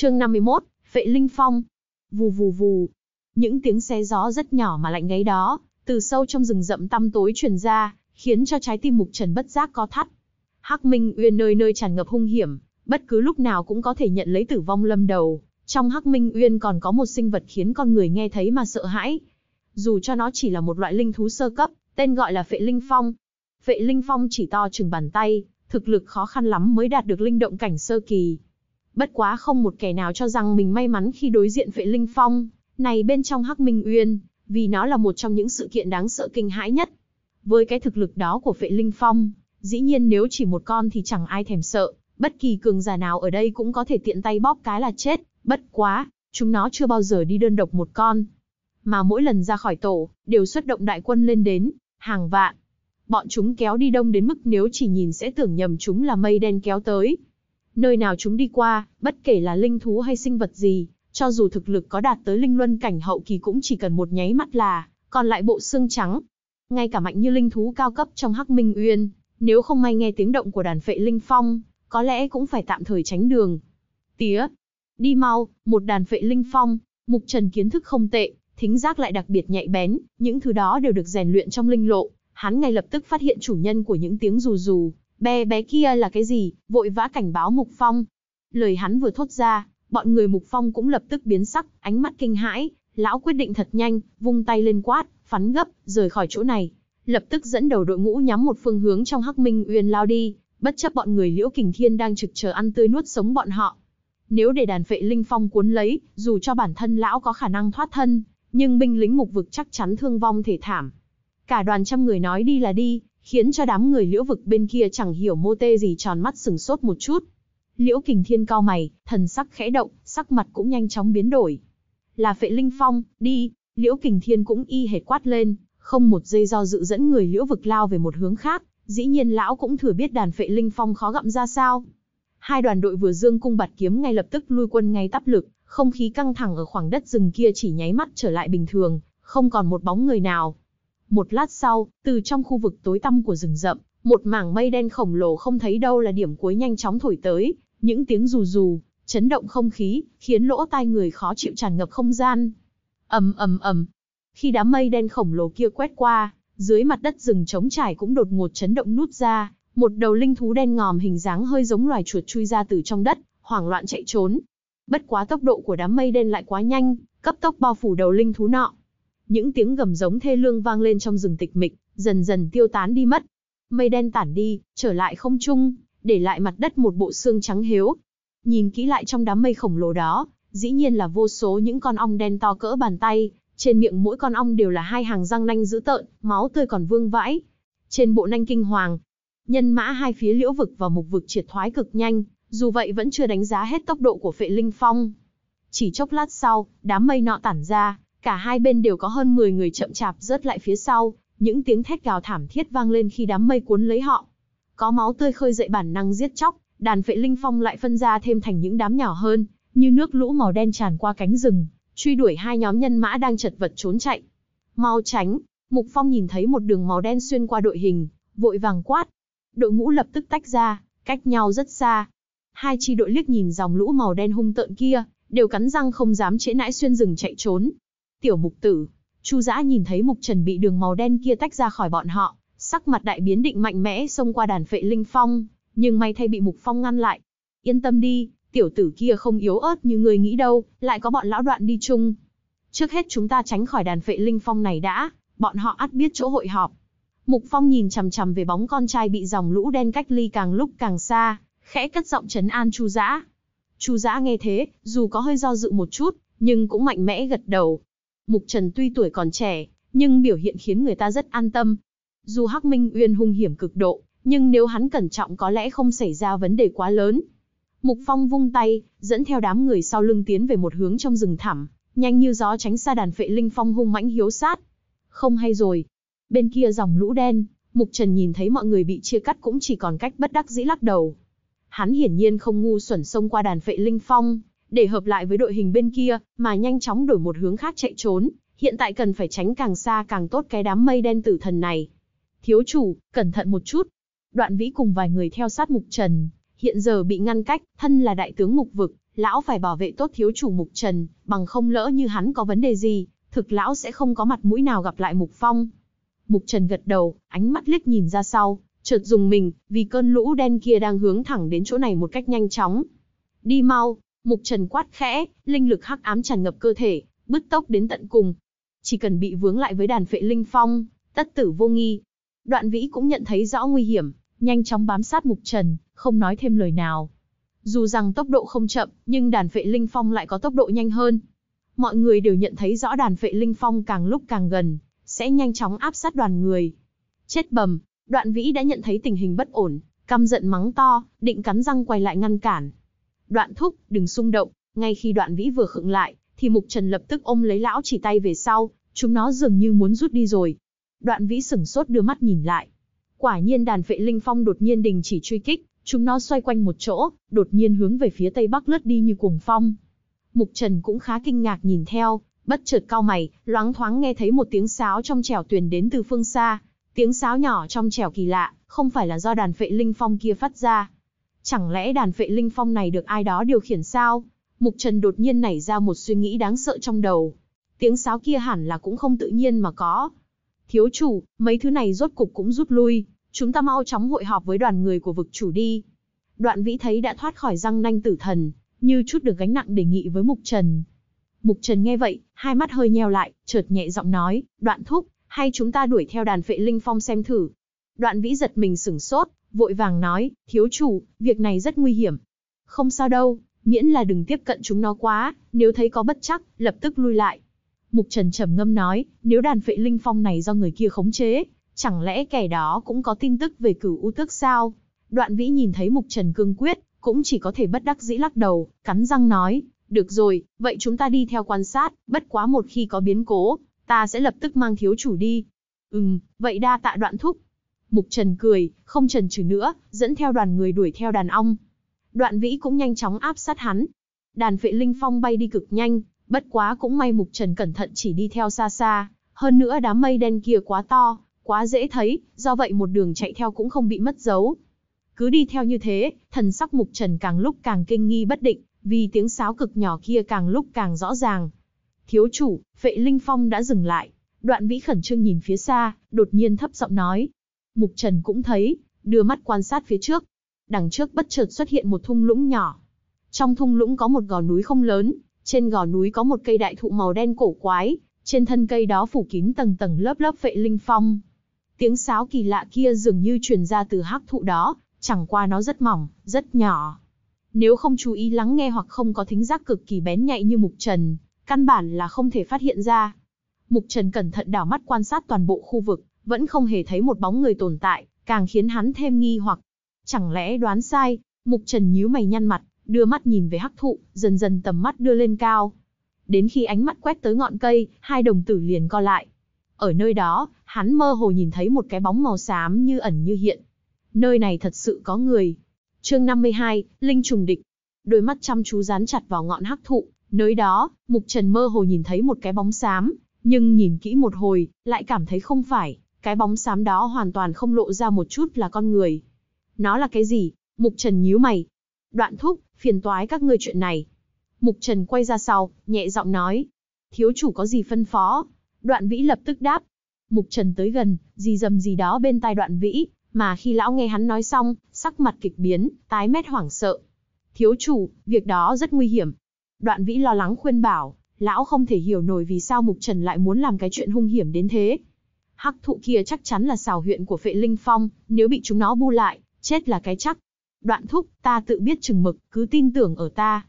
Chương 51, Vệ Linh Phong. Vù vù vù. Những tiếng xé gió rất nhỏ mà lạnh gáy đó, từ sâu trong rừng rậm tăm tối truyền ra, khiến cho trái tim Mục Trần bất giác co thắt. Hắc Minh Uyên nơi nơi tràn ngập hung hiểm, bất cứ lúc nào cũng có thể nhận lấy tử vong lâm đầu. Trong Hắc Minh Uyên còn có một sinh vật khiến con người nghe thấy mà sợ hãi. Dù cho nó chỉ là một loại linh thú sơ cấp, tên gọi là Phệ Linh Phong. Phệ Linh Phong chỉ to chừng bàn tay, thực lực khó khăn lắm mới đạt được linh động cảnh sơ kỳ, Bất quá không một kẻ nào cho rằng mình may mắn khi đối diện Phệ Linh Phong, này bên trong Hắc Minh Uyên, vì nó là một trong những sự kiện đáng sợ kinh hãi nhất. Với cái thực lực đó của Phệ Linh Phong, dĩ nhiên nếu chỉ một con thì chẳng ai thèm sợ, bất kỳ cường giả nào ở đây cũng có thể tiện tay bóp cái là chết, bất quá, chúng nó chưa bao giờ đi đơn độc một con. Mà mỗi lần ra khỏi tổ, đều xuất động đại quân lên đến, hàng vạn. Bọn chúng kéo đi đông đến mức nếu chỉ nhìn sẽ tưởng nhầm chúng là mây đen kéo tới, Nơi nào chúng đi qua, bất kể là linh thú hay sinh vật gì, cho dù thực lực có đạt tới linh luân cảnh hậu kỳ cũng chỉ cần một nháy mắt là, còn lại bộ xương trắng. Ngay cả mạnh như linh thú cao cấp trong Hắc Minh Uyên, nếu không may nghe tiếng động của đàn phệ linh phong, có lẽ cũng phải tạm thời tránh đường. Tía, đi mau, một đàn phệ linh phong, Mục Trần kiến thức không tệ, thính giác lại đặc biệt nhạy bén, những thứ đó đều được rèn luyện trong linh lộ, hắn ngay lập tức phát hiện chủ nhân của những tiếng rù rù, Bé bé kia là cái gì, vội vã cảnh báo Mục Phong. Lời hắn vừa thốt ra, bọn người Mục Phong cũng lập tức biến sắc, ánh mắt kinh hãi, lão quyết định thật nhanh, vung tay lên quát, phắn gấp, rời khỏi chỗ này. Lập tức dẫn đầu đội ngũ nhắm một phương hướng trong Hắc Minh Uyên lao đi, bất chấp bọn người Liễu Kình Thiên đang trực chờ ăn tươi nuốt sống bọn họ. Nếu để đàn phệ linh phong cuốn lấy, dù cho bản thân lão có khả năng thoát thân, nhưng binh lính mục vực chắc chắn thương vong thể thảm. Cả đoàn trăm người nói đi là đi, khiến cho đám người liễu vực bên kia chẳng hiểu mô tê gì tròn mắt sừng sốt một chút. Liễu kình thiên cao mày, thần sắc khẽ động, sắc mặt cũng nhanh chóng biến đổi. Là phệ linh phong, đi, liễu kình thiên cũng y hệt quát lên, không một giây do dự dẫn người liễu vực lao về một hướng khác, dĩ nhiên lão cũng thừa biết đàn phệ linh phong khó gặm ra sao. Hai đoàn đội vừa dương cung bạt kiếm ngay lập tức lui quân ngay tắp lực, không khí căng thẳng ở khoảng đất rừng kia chỉ nháy mắt trở lại bình thường, không còn một bóng người nào. Một lát sau, từ trong khu vực tối tăm của rừng rậm, một mảng mây đen khổng lồ không thấy đâu là điểm cuối nhanh chóng thổi tới, những tiếng rù rù, chấn động không khí, khiến lỗ tai người khó chịu tràn ngập không gian. Ầm ầm ầm. Khi đám mây đen khổng lồ kia quét qua, dưới mặt đất rừng trống trải cũng đột ngột chấn động nút ra, một đầu linh thú đen ngòm hình dáng hơi giống loài chuột chui ra từ trong đất, hoảng loạn chạy trốn. Bất quá tốc độ của đám mây đen lại quá nhanh, cấp tốc bao phủ đầu linh thú nọ, những tiếng gầm giống thê lương vang lên trong rừng tịch mịch, dần dần tiêu tán đi mất. Mây đen tản đi, trở lại không trung, để lại mặt đất một bộ xương trắng hiếu. Nhìn kỹ lại trong đám mây khổng lồ đó, dĩ nhiên là vô số những con ong đen to cỡ bàn tay, trên miệng mỗi con ong đều là hai hàng răng nanh dữ tợn, máu tươi còn vương vãi. Trên bộ nanh kinh hoàng, nhân mã hai phía liễu vực và mục vực triệt thoái cực nhanh, dù vậy vẫn chưa đánh giá hết tốc độ của phệ linh phong. Chỉ chốc lát sau, đám mây nọ tản ra, Cả hai bên đều có hơn 10 người chậm chạp rớt lại phía sau, những tiếng thét gào thảm thiết vang lên khi đám mây cuốn lấy họ. Có máu tươi khơi dậy bản năng giết chóc, đàn phệ linh phong lại phân ra thêm thành những đám nhỏ hơn, như nước lũ màu đen tràn qua cánh rừng, truy đuổi hai nhóm nhân mã đang chật vật trốn chạy. Mau tránh, Mục Phong nhìn thấy một đường màu đen xuyên qua đội hình, vội vàng quát. Đội ngũ lập tức tách ra, cách nhau rất xa. Hai chi đội liếc nhìn dòng lũ màu đen hung tợn kia, đều cắn răng không dám trễ nãi xuyên rừng chạy trốn, Tiểu mục tử, Chu Dã nhìn thấy mục trần bị đường màu đen kia tách ra khỏi bọn họ, sắc mặt đại biến định mạnh mẽ xông qua đàn phệ linh phong, nhưng may thay bị mục phong ngăn lại. Yên tâm đi, tiểu tử kia không yếu ớt như người nghĩ đâu, lại có bọn lão đoạn đi chung. Trước hết chúng ta tránh khỏi đàn phệ linh phong này đã, bọn họ ắt biết chỗ hội họp. Mục Phong nhìn chằm chằm về bóng con trai bị dòng lũ đen cách ly càng lúc càng xa, khẽ cất giọng trấn an Chu Dã. Chu Dã nghe thế, dù có hơi do dự một chút, nhưng cũng mạnh mẽ gật đầu. Mục Trần tuy tuổi còn trẻ, nhưng biểu hiện khiến người ta rất an tâm. Dù Hắc Minh Uyên hung hiểm cực độ, nhưng nếu hắn cẩn trọng có lẽ không xảy ra vấn đề quá lớn. Mục Phong vung tay, dẫn theo đám người sau lưng tiến về một hướng trong rừng thẳm, nhanh như gió tránh xa đàn phệ linh phong hung mãnh hiếu sát. Không hay rồi. Bên kia dòng lũ đen, Mục Trần nhìn thấy mọi người bị chia cắt cũng chỉ còn cách bất đắc dĩ lắc đầu. Hắn hiển nhiên không ngu xuẩn xông qua đàn phệ linh phong, để hợp lại với đội hình bên kia, mà nhanh chóng đổi một hướng khác chạy trốn, hiện tại cần phải tránh càng xa càng tốt cái đám mây đen tử thần này. Thiếu chủ, cẩn thận một chút. Đoạn vĩ cùng vài người theo sát mục trần, hiện giờ bị ngăn cách, thân là đại tướng mục vực, lão phải bảo vệ tốt thiếu chủ mục trần, bằng không lỡ như hắn có vấn đề gì, thực lão sẽ không có mặt mũi nào gặp lại mục phong. Mục trần gật đầu, ánh mắt liếc nhìn ra sau, chợt dùng mình, vì cơn lũ đen kia đang hướng thẳng đến chỗ này một cách nhanh chóng. Đi mau, Mục Trần quát khẽ, linh lực hắc ám tràn ngập cơ thể, bứt tốc đến tận cùng. Chỉ cần bị vướng lại với đàn phệ linh phong, tất tử vô nghi. Đoạn vĩ cũng nhận thấy rõ nguy hiểm, nhanh chóng bám sát Mục Trần, không nói thêm lời nào. Dù rằng tốc độ không chậm, nhưng đàn phệ linh phong lại có tốc độ nhanh hơn. Mọi người đều nhận thấy rõ đàn phệ linh phong càng lúc càng gần, sẽ nhanh chóng áp sát đoàn người. Chết bầm, đoạn vĩ đã nhận thấy tình hình bất ổn, căm giận mắng to, định cắn răng quay lại ngăn cản. Đoạn thúc, đừng xung động, ngay khi đoạn vĩ vừa khựng lại, thì Mục Trần lập tức ôm lấy lão chỉ tay về sau, chúng nó dường như muốn rút đi rồi. Đoạn vĩ sửng sốt đưa mắt nhìn lại. Quả nhiên đàn phệ linh phong đột nhiên đình chỉ truy kích, chúng nó xoay quanh một chỗ, đột nhiên hướng về phía tây bắc lướt đi như cuồng phong. Mục Trần cũng khá kinh ngạc nhìn theo, bất chợt cao mày, loáng thoáng nghe thấy một tiếng sáo trong trèo tuyền đến từ phương xa, tiếng sáo nhỏ trong trèo kỳ lạ, không phải là do đàn phệ linh phong kia phát ra, Chẳng lẽ đàn vệ linh phong này được ai đó điều khiển sao? Mục Trần đột nhiên nảy ra một suy nghĩ đáng sợ trong đầu. Tiếng sáo kia hẳn là cũng không tự nhiên mà có. Thiếu chủ, mấy thứ này rốt cục cũng rút lui, chúng ta mau chóng hội họp với đoàn người của vực chủ đi. Đoạn vĩ thấy đã thoát khỏi răng nanh tử thần, như chút được gánh nặng đề nghị với Mục Trần. Mục Trần nghe vậy, hai mắt hơi nheo lại, chợt nhẹ giọng nói, đoạn thúc, hay chúng ta đuổi theo đàn vệ linh phong xem thử. Đoạn vĩ giật mình sửng sốt, vội vàng nói, thiếu chủ, việc này rất nguy hiểm. Không sao đâu, miễn là đừng tiếp cận chúng nó quá, nếu thấy có bất chắc, lập tức lui lại. Mục Trần trầm ngâm nói, nếu đàn phệ linh phong này do người kia khống chế, chẳng lẽ kẻ đó cũng có tin tức về cửu u tức sao? Đoạn vĩ nhìn thấy Mục Trần cương quyết, cũng chỉ có thể bất đắc dĩ lắc đầu, cắn răng nói, được rồi, vậy chúng ta đi theo quan sát, bất quá một khi có biến cố, ta sẽ lập tức mang thiếu chủ đi. Ừm, vậy đa tạ đoạn thúc, Mục Trần cười, không trần trừ nữa, dẫn theo đoàn người đuổi theo đàn ong. Đoạn vĩ cũng nhanh chóng áp sát hắn. Đàn phệ linh phong bay đi cực nhanh, bất quá cũng may Mục Trần cẩn thận chỉ đi theo xa xa. Hơn nữa đám mây đen kia quá to, quá dễ thấy, do vậy một đường chạy theo cũng không bị mất dấu. Cứ đi theo như thế, thần sắc Mục Trần càng lúc càng kinh nghi bất định, vì tiếng sáo cực nhỏ kia càng lúc càng rõ ràng. Thiếu chủ, phệ linh phong đã dừng lại. Đoạn vĩ khẩn trương nhìn phía xa, đột nhiên thấp giọng nói, Mục Trần cũng thấy, đưa mắt quan sát phía trước. Đằng trước bất chợt xuất hiện một thung lũng nhỏ. Trong thung lũng có một gò núi không lớn, trên gò núi có một cây đại thụ màu đen cổ quái, trên thân cây đó phủ kín tầng tầng lớp lớp vệ linh phong. Tiếng sáo kỳ lạ kia dường như truyền ra từ hắc thụ đó, chẳng qua nó rất mỏng, rất nhỏ. Nếu không chú ý lắng nghe hoặc không có thính giác cực kỳ bén nhạy như Mục Trần, căn bản là không thể phát hiện ra. Mục Trần cẩn thận đảo mắt quan sát toàn bộ khu vực, vẫn không hề thấy một bóng người tồn tại, càng khiến hắn thêm nghi hoặc. Chẳng lẽ đoán sai, Mục Trần nhíu mày nhăn mặt, đưa mắt nhìn về hắc thụ, dần dần tầm mắt đưa lên cao. Đến khi ánh mắt quét tới ngọn cây, hai đồng tử liền co lại. Ở nơi đó, hắn mơ hồ nhìn thấy một cái bóng màu xám như ẩn như hiện. Nơi này thật sự có người. Chương 52, Linh trùng địch. Đôi mắt chăm chú dán chặt vào ngọn hắc thụ, nơi đó, Mục Trần mơ hồ nhìn thấy một cái bóng xám, nhưng nhìn kỹ một hồi, lại cảm thấy không phải, cái bóng xám đó hoàn toàn không lộ ra một chút là con người. Nó là cái gì? Mục Trần nhíu mày. Đoạn thúc, phiền toái các ngươi chuyện này. Mục Trần quay ra sau, nhẹ giọng nói. Thiếu chủ có gì phân phó? Đoạn vĩ lập tức đáp. Mục Trần tới gần, gì dầm gì đó bên tai đoạn vĩ, mà khi lão nghe hắn nói xong, sắc mặt kịch biến, tái mét hoảng sợ. Thiếu chủ, việc đó rất nguy hiểm. Đoạn vĩ lo lắng khuyên bảo, lão không thể hiểu nổi vì sao Mục Trần lại muốn làm cái chuyện hung hiểm đến thế, hắc thụ kia chắc chắn là xào huyện của phệ linh phong, nếu bị chúng nó bu lại, chết là cái chắc. Đoạn thúc, ta tự biết chừng mực, cứ tin tưởng ở ta.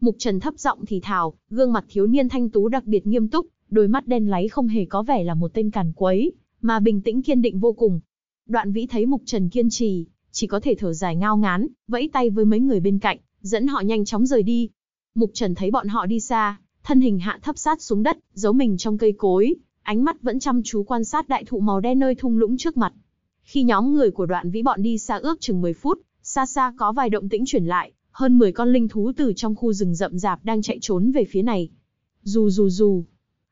Mục Trần thấp giọng thì thào, gương mặt thiếu niên thanh tú đặc biệt nghiêm túc, đôi mắt đen láy không hề có vẻ là một tên càn quấy, mà bình tĩnh kiên định vô cùng. Đoạn vĩ thấy Mục Trần kiên trì, chỉ có thể thở dài ngao ngán, vẫy tay với mấy người bên cạnh, dẫn họ nhanh chóng rời đi. Mục Trần thấy bọn họ đi xa, thân hình hạ thấp sát xuống đất, giấu mình trong cây cối, ánh mắt vẫn chăm chú quan sát đại thụ màu đen nơi thung lũng trước mặt. Khi nhóm người của đoạn vĩ bọn đi xa ước chừng 10 phút, xa xa có vài động tĩnh chuyển lại, hơn 10 con linh thú từ trong khu rừng rậm rạp đang chạy trốn về phía này. Dù dù dù,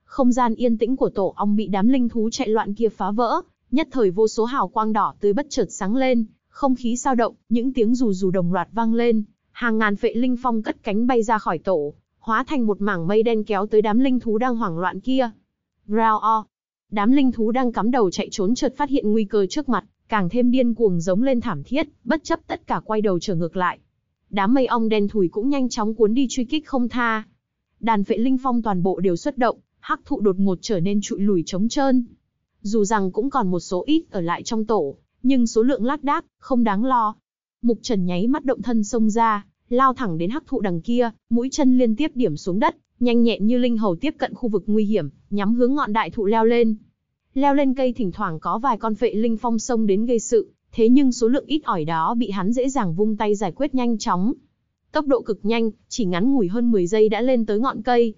không gian yên tĩnh của tổ ong bị đám linh thú chạy loạn kia phá vỡ, nhất thời vô số hào quang đỏ tươi bất chợt sáng lên, không khí sao động, những tiếng dù dù đồng loạt vang lên, hàng ngàn vệ linh phong cất cánh bay ra khỏi tổ, hóa thành một mảng mây đen kéo tới đám linh thú đang hoảng loạn kia. Rao o. Đám linh thú đang cắm đầu chạy trốn chợt phát hiện nguy cơ trước mặt, càng thêm điên cuồng giống lên thảm thiết, bất chấp tất cả quay đầu trở ngược lại. Đám mây ong đen thủi cũng nhanh chóng cuốn đi truy kích không tha. Đàn phệ linh phong toàn bộ đều xuất động, hắc thụ đột ngột trở nên trụi lùi trống trơn. Dù rằng cũng còn một số ít ở lại trong tổ, nhưng số lượng lác đác, không đáng lo. Mục Trần nháy mắt động thân xông ra, lao thẳng đến hắc thụ đằng kia, mũi chân liên tiếp điểm xuống đất, nhanh nhẹn như linh hầu tiếp cận khu vực nguy hiểm, nhắm hướng ngọn đại thụ leo lên. Leo lên cây thỉnh thoảng có vài con phệ linh phong xông đến gây sự, thế nhưng số lượng ít ỏi đó bị hắn dễ dàng vung tay giải quyết nhanh chóng. Tốc độ cực nhanh, chỉ ngắn ngủi hơn 10 giây đã lên tới ngọn cây.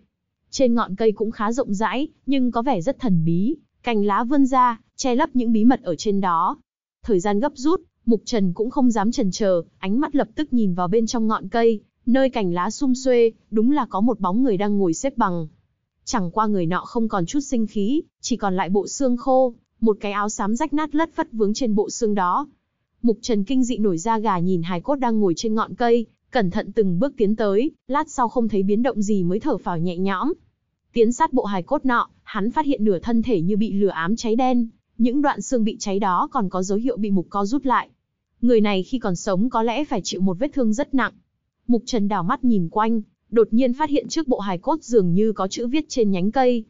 Trên ngọn cây cũng khá rộng rãi, nhưng có vẻ rất thần bí, cành lá vươn ra, che lấp những bí mật ở trên đó. Thời gian gấp rút, Mục Trần cũng không dám chần chờ, ánh mắt lập tức nhìn vào bên trong ngọn cây, Nơi cành lá sum xuê, đúng là có một bóng người đang ngồi xếp bằng. Chẳng qua người nọ không còn chút sinh khí, chỉ còn lại bộ xương khô, một cái áo xám rách nát lất phất vướng trên bộ xương đó. Mục Trần kinh dị nổi da gà nhìn hài cốt đang ngồi trên ngọn cây, cẩn thận từng bước tiến tới, lát sau không thấy biến động gì mới thở phào nhẹ nhõm. Tiến sát bộ hài cốt nọ, hắn phát hiện nửa thân thể như bị lửa ám cháy đen, những đoạn xương bị cháy đó còn có dấu hiệu bị mục co rút lại. Người này khi còn sống có lẽ phải chịu một vết thương rất nặng. Mục Trần đảo mắt nhìn quanh, đột nhiên phát hiện trước bộ hài cốt dường như có chữ viết trên nhánh cây.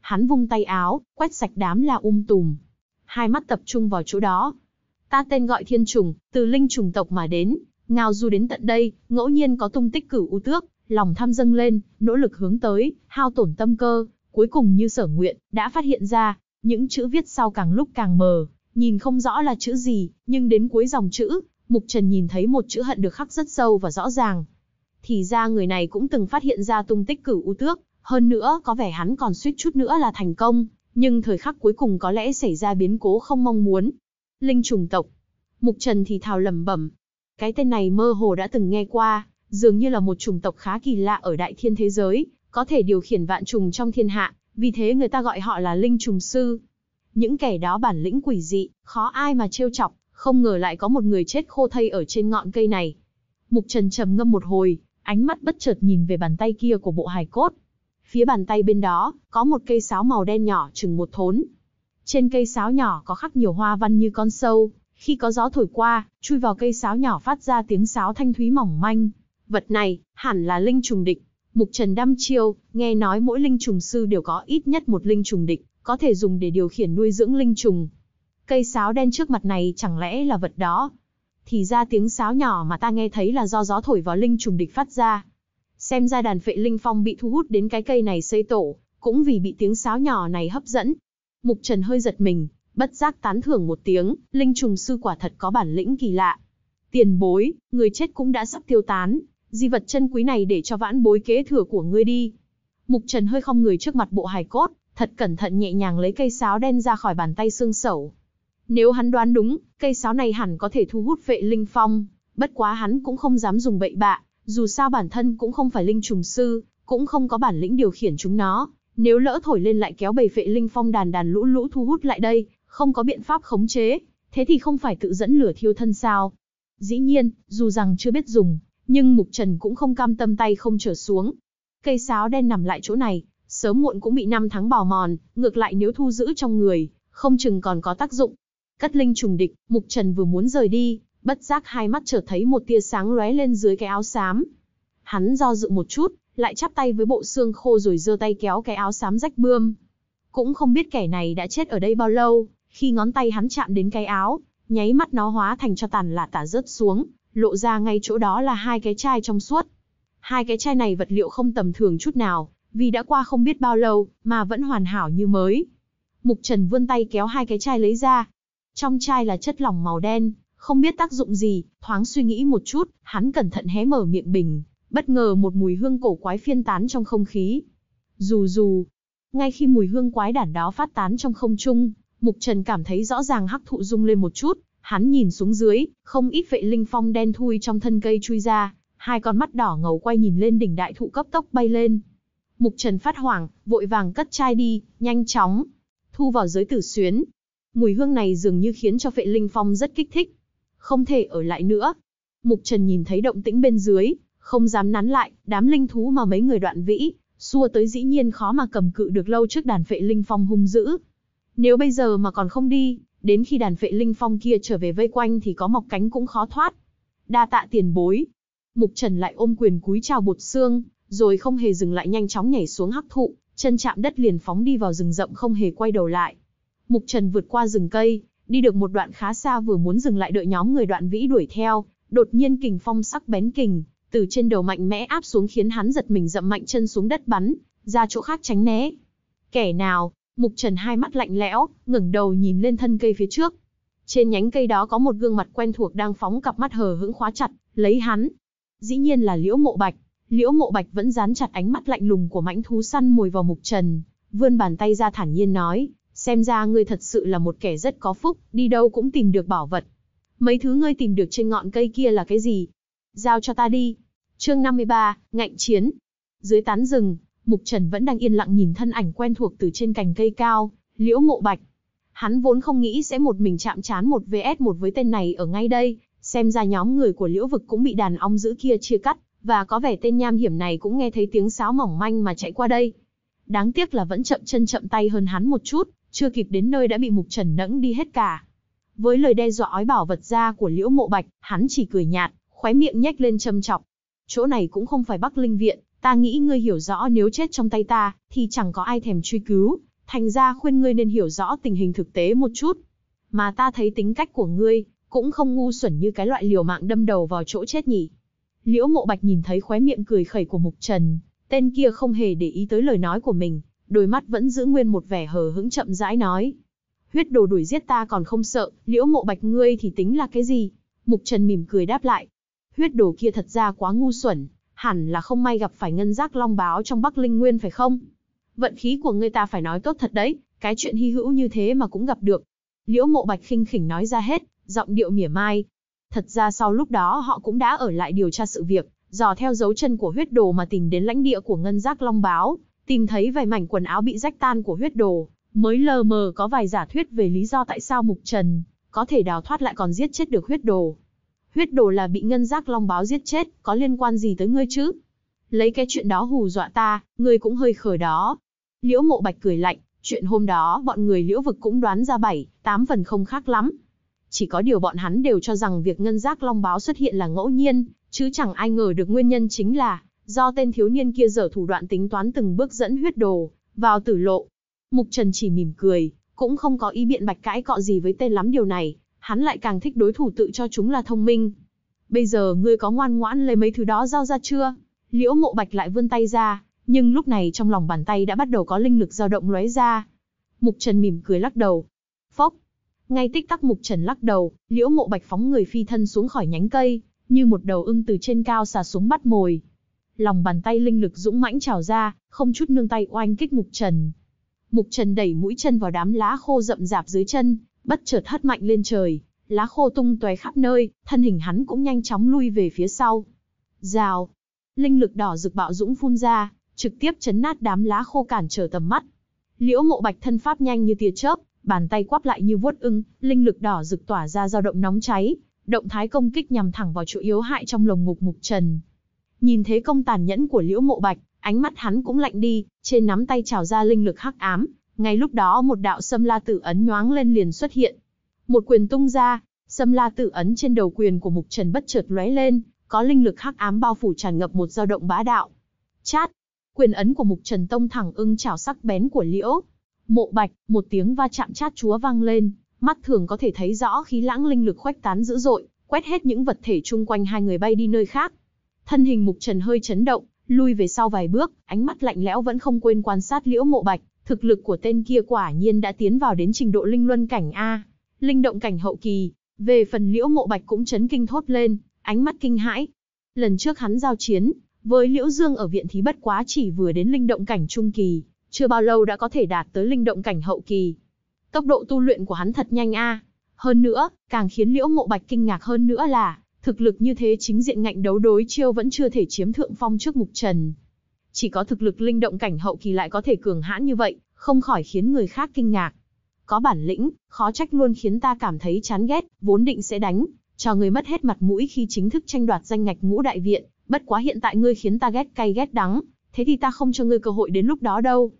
Hắn vung tay áo, quét sạch đám là um tùm. Hai mắt tập trung vào chỗ đó. Ta tên gọi thiên trùng, từ linh trùng tộc mà đến, ngao du đến tận đây, ngẫu nhiên có tung tích cửu u tước, lòng tham dâng lên, nỗ lực hướng tới, hao tổn tâm cơ, cuối cùng như sở nguyện, đã phát hiện ra, những chữ viết sau càng lúc càng mờ, nhìn không rõ là chữ gì, nhưng đến cuối dòng chữ, Mục Trần nhìn thấy một chữ hận được khắc rất sâu và rõ ràng. Thì ra người này cũng từng phát hiện ra tung tích cửu u tước, hơn nữa có vẻ hắn còn suýt chút nữa là thành công, nhưng thời khắc cuối cùng có lẽ xảy ra biến cố không mong muốn. Linh trùng tộc. Mục Trần thì thào lẩm bẩm. Cái tên này mơ hồ đã từng nghe qua, dường như là một chủng tộc khá kỳ lạ ở đại thiên thế giới, có thể điều khiển vạn trùng trong thiên hạ, vì thế người ta gọi họ là linh trùng sư. Những kẻ đó bản lĩnh quỷ dị, khó ai mà trêu chọc, không ngờ lại có một người chết khô thây ở trên ngọn cây này. Mục Trần trầm ngâm một hồi, ánh mắt bất chợt nhìn về bàn tay kia của bộ hài cốt. Phía bàn tay bên đó, có một cây sáo màu đen nhỏ chừng một thốn. Trên cây sáo nhỏ có khắc nhiều hoa văn như con sâu, khi có gió thổi qua, chui vào cây sáo nhỏ phát ra tiếng sáo thanh thúy mỏng manh. Vật này, hẳn là linh trùng địch. Mục Trần đăm chiêu, nghe nói mỗi linh trùng sư đều có ít nhất một linh trùng địch, có thể dùng để điều khiển nuôi dưỡng linh trùng, Cây sáo đen trước mặt này chẳng lẽ là vật đó? Thì ra tiếng sáo nhỏ mà ta nghe thấy là do gió thổi vào linh trùng địch phát ra. Xem ra đàn phệ linh phong bị thu hút đến cái cây này xây tổ, cũng vì bị tiếng sáo nhỏ này hấp dẫn. Mục Trần hơi giật mình, bất giác tán thưởng một tiếng, linh trùng sư quả thật có bản lĩnh kỳ lạ. Tiền bối, người chết cũng đã sắp tiêu tán, di vật chân quý này để cho vãn bối kế thừa của ngươi đi. Mục Trần hơi không người trước mặt bộ hài cốt, thật cẩn thận nhẹ nhàng lấy cây sáo đen ra khỏi bàn tay xương sẩu, nếu hắn đoán đúng, cây sáo này hẳn có thể thu hút vệ linh phong, bất quá hắn cũng không dám dùng bậy bạ, dù sao bản thân cũng không phải linh trùng sư, cũng không có bản lĩnh điều khiển chúng nó, nếu lỡ thổi lên lại kéo bầy vệ linh phong đàn đàn lũ lũ thu hút lại đây, không có biện pháp khống chế, thế thì không phải tự dẫn lửa thiêu thân sao. Dĩ nhiên, dù rằng chưa biết dùng, nhưng Mục Trần cũng không cam tâm tay không trở xuống. Cây sáo đen nằm lại chỗ này, sớm muộn cũng bị năm tháng bào mòn, ngược lại nếu thu giữ trong người, không chừng còn có tác dụng. Cất linh trùng địch, Mục Trần vừa muốn rời đi, bất giác hai mắt trở thấy một tia sáng lóe lên dưới cái áo xám. Hắn do dự một chút, lại chắp tay với bộ xương khô rồi giơ tay kéo cái áo xám rách bươm. Cũng không biết kẻ này đã chết ở đây bao lâu, khi ngón tay hắn chạm đến cái áo, nháy mắt nó hóa thành cho tàn lạ tả rớt xuống, lộ ra ngay chỗ đó là hai cái chai trong suốt. Hai cái chai này vật liệu không tầm thường chút nào, vì đã qua không biết bao lâu, mà vẫn hoàn hảo như mới. Mục Trần vươn tay kéo hai cái chai lấy ra, trong chai là chất lỏng màu đen, không biết tác dụng gì, thoáng suy nghĩ một chút, hắn cẩn thận hé mở miệng bình, bất ngờ một mùi hương cổ quái phiên tán trong không khí. Dù dù, ngay khi mùi hương quái đản đó phát tán trong không trung, Mục Trần cảm thấy rõ ràng hắc thụ rung lên một chút, hắn nhìn xuống dưới, không ít vệ linh phong đen thui trong thân cây chui ra, hai con mắt đỏ ngầu quay nhìn lên đỉnh đại thụ cấp tốc bay lên. Mục Trần phát hoảng, vội vàng cất chai đi, nhanh chóng thu vào giới tử xuyến, Mùi hương này dường như khiến cho vệ linh phong rất kích thích. Không thể ở lại nữa. Mục Trần nhìn thấy động tĩnh bên dưới, không dám nắn lại, đám linh thú mà mấy người đoạn vĩ, xua tới dĩ nhiên khó mà cầm cự được lâu trước đàn phệ linh phong hung dữ. Nếu bây giờ mà còn không đi, đến khi đàn phệ linh phong kia trở về vây quanh thì có mọc cánh cũng khó thoát. Đa tạ tiền bối. Mục Trần lại ôm quyền cúi chào bột xương, rồi không hề dừng lại nhanh chóng nhảy xuống hắc thụ, chân chạm đất liền phóng đi vào rừng rậm không hề quay đầu lại. Mục Trần vượt qua rừng cây, đi được một đoạn khá xa vừa muốn dừng lại đợi nhóm người đoạn vĩ đuổi theo, đột nhiên kình phong sắc bén kình, từ trên đầu mạnh mẽ áp xuống khiến hắn giật mình dậm mạnh chân xuống đất bắn, ra chỗ khác tránh né. Kẻ nào? Mục Trần hai mắt lạnh lẽo, ngẩng đầu nhìn lên thân cây phía trước. Trên nhánh cây đó có một gương mặt quen thuộc đang phóng cặp mắt hờ hững khóa chặt, lấy hắn. Dĩ nhiên là Liễu Mộ Bạch. Liễu Mộ Bạch vẫn dán chặt ánh mắt lạnh lùng của mãnh thú săn mồi vào Mục Trần, vươn bàn tay ra thản nhiên nói, xem ra ngươi thật sự là một kẻ rất có phúc, đi đâu cũng tìm được bảo vật. Mấy thứ ngươi tìm được trên ngọn cây kia là cái gì? Giao cho ta đi. Chương 53, ngạnh chiến. Dưới tán rừng, Mục Trần vẫn đang yên lặng nhìn thân ảnh quen thuộc từ trên cành cây cao, Liễu Mộ Bạch. Hắn vốn không nghĩ sẽ một mình chạm trán một VS một với tên này ở ngay đây, xem ra nhóm người của Liễu Vực cũng bị đàn ong giữ kia chia cắt, và có vẻ tên nham hiểm này cũng nghe thấy tiếng sáo mỏng manh mà chạy qua đây. Đáng tiếc là vẫn chậm chân chậm tay hơn hắn một chút, chưa kịp đến nơi đã bị Mục Trần nẫng đi hết cả. Với lời đe dọa ói bảo vật ra của Liễu Mộ Bạch, hắn chỉ cười nhạt, khóe miệng nhếch lên châm chọc. Chỗ này cũng không phải Bắc Linh Viện, ta nghĩ ngươi hiểu rõ nếu chết trong tay ta, thì chẳng có ai thèm truy cứu, thành ra khuyên ngươi nên hiểu rõ tình hình thực tế một chút. Mà ta thấy tính cách của ngươi, cũng không ngu xuẩn như cái loại liều mạng đâm đầu vào chỗ chết nhỉ. Liễu Mộ Bạch nhìn thấy khóe miệng cười khẩy của Mục Trần, tên kia không hề để ý tới lời nói của mình, đôi mắt vẫn giữ nguyên một vẻ hờ hững chậm rãi nói. Huyết đồ đuổi giết ta còn không sợ, liễu mộ bạch ngươi thì tính là cái gì? Mục Trần mỉm cười đáp lại. Huyết đồ kia thật ra quá ngu xuẩn, hẳn là không may gặp phải ngân giác long báo trong Bắc Linh Nguyên phải không? Vận khí của ngươi ta phải nói tốt thật đấy, cái chuyện hy hữu như thế mà cũng gặp được. Liễu mộ bạch khinh khỉnh nói ra hết, giọng điệu mỉa mai. Thật ra sau lúc đó họ cũng đã ở lại điều tra sự việc, dò theo dấu chân của huyết đồ mà tìm đến lãnh địa của ngân giác long báo, tìm thấy vài mảnh quần áo bị rách tan của huyết đồ, mới lờ mờ có vài giả thuyết về lý do tại sao Mục Trần có thể đào thoát lại còn giết chết được huyết đồ. Huyết đồ là bị ngân giác long báo giết chết, có liên quan gì tới ngươi chứ? Lấy cái chuyện đó hù dọa ta, ngươi cũng hơi khờ đó. Liễu mộ bạch cười lạnh, chuyện hôm đó bọn người liễu vực cũng đoán ra bảy, tám phần không khác lắm. Chỉ có điều bọn hắn đều cho rằng việc ngân giác long báo xuất hiện là ngẫu nhiên, chứ chẳng ai ngờ được nguyên nhân chính là do tên thiếu niên kia dở thủ đoạn tính toán từng bước dẫn huyết đồ vào tử lộ. Mục Trần chỉ mỉm cười, cũng không có ý biện bạch cãi cọ gì với tên lắm điều này, hắn lại càng thích đối thủ tự cho chúng là thông minh. Bây giờ ngươi có ngoan ngoãn lấy mấy thứ đó giao ra chưa? Liễu Mộ Bạch lại vươn tay ra, nhưng lúc này trong lòng bàn tay đã bắt đầu có linh lực dao động lóe ra. Mục Trần mỉm cười lắc đầu. Phốc. Ngay tích tắc Mục Trần lắc đầu, Liễu Mộ Bạch phóng người phi thân xuống khỏi nhánh cây, như một đầu ưng từ trên cao xà xuống bắt mồi lòng bàn tay linh lực dũng mãnh trào ra, không chút nương tay oanh kích Mục Trần. Mục Trần đẩy mũi chân vào đám lá khô rậm rạp dưới chân, bất chợt hất mạnh lên trời, lá khô tung tóe khắp nơi, thân hình hắn cũng nhanh chóng lui về phía sau. Rào, linh lực đỏ rực bạo dũng phun ra, trực tiếp chấn nát đám lá khô cản trở tầm mắt. Liễu Mộ Bạch thân pháp nhanh như tia chớp, bàn tay quắp lại như vuốt ưng, linh lực đỏ rực tỏa ra dao động nóng cháy, động thái công kích nhằm thẳng vào chỗ yếu hại trong lồng ngục mục trần, Nhìn thế công tàn nhẫn của Liễu Mộ Bạch, ánh mắt hắn cũng lạnh đi, trên nắm tay trào ra linh lực hắc ám, ngay lúc đó một đạo sâm la tử ấn nhoáng lên liền xuất hiện. Một quyền tung ra, sâm la tử ấn trên đầu quyền của Mục Trần bất chợt lóe lên, có linh lực hắc ám bao phủ tràn ngập một dao động bá đạo. Chát, quyền ấn của Mục Trần tông thẳng ưng chảo sắc bén của Liễu. Mộ Bạch, một tiếng va chạm chát chúa vang lên, mắt thường có thể thấy rõ khí lãng linh lực khoách tán dữ dội, quét hết những vật thể chung quanh hai người bay đi nơi khác. Thân hình Mục Trần hơi chấn động, lui về sau vài bước, ánh mắt lạnh lẽo vẫn không quên quan sát Liễu Mộ Bạch, thực lực của tên kia quả nhiên đã tiến vào đến trình độ linh luân cảnh a, linh động cảnh hậu kỳ. Về phần Liễu Mộ Bạch cũng chấn kinh thốt lên, ánh mắt kinh hãi. Lần trước hắn giao chiến, với Liễu Dương ở viện thì bất quá chỉ vừa đến linh động cảnh trung kỳ, chưa bao lâu đã có thể đạt tới linh động cảnh hậu kỳ. Tốc độ tu luyện của hắn thật nhanh a. Hơn nữa, càng khiến Liễu Mộ Bạch kinh ngạc hơn nữa là, Thực lực như thế chính diện ngạnh đấu đối chiêu vẫn chưa thể chiếm thượng phong trước Mục Trần. Chỉ có thực lực linh động cảnh hậu kỳ lại có thể cường hãn như vậy, không khỏi khiến người khác kinh ngạc. Có bản lĩnh, khó trách luôn khiến ta cảm thấy chán ghét, vốn định sẽ đánh, cho người mất hết mặt mũi khi chính thức tranh đoạt danh ngạch ngũ đại viện, bất quá hiện tại ngươi khiến ta ghét cay ghét đắng, thế thì ta không cho ngươi cơ hội đến lúc đó đâu.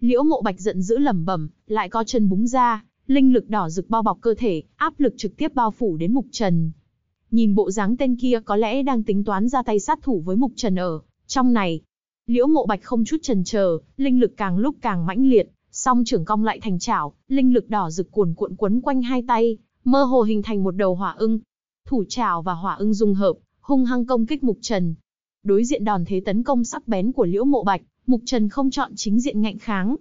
Liễu Mộ Bạch giận dữ lẩm bẩm, lại co chân búng ra, linh lực đỏ rực bao bọc cơ thể, áp lực trực tiếp bao phủ đến Mục Trần nhìn bộ dáng tên kia có lẽ đang tính toán ra tay sát thủ với Mục Trần ở trong này. Liễu Mộ Bạch không chút chần chờ, linh lực càng lúc càng mãnh liệt, song trưởng cong lại thành chảo, linh lực đỏ rực cuồn cuộn quấn quanh hai tay, mơ hồ hình thành một đầu hỏa ưng. Thủ chảo và hỏa ưng dung hợp, hung hăng công kích Mục Trần. Đối diện đòn thế tấn công sắc bén của Liễu Mộ Bạch, Mục Trần không chọn chính diện ngạnh kháng.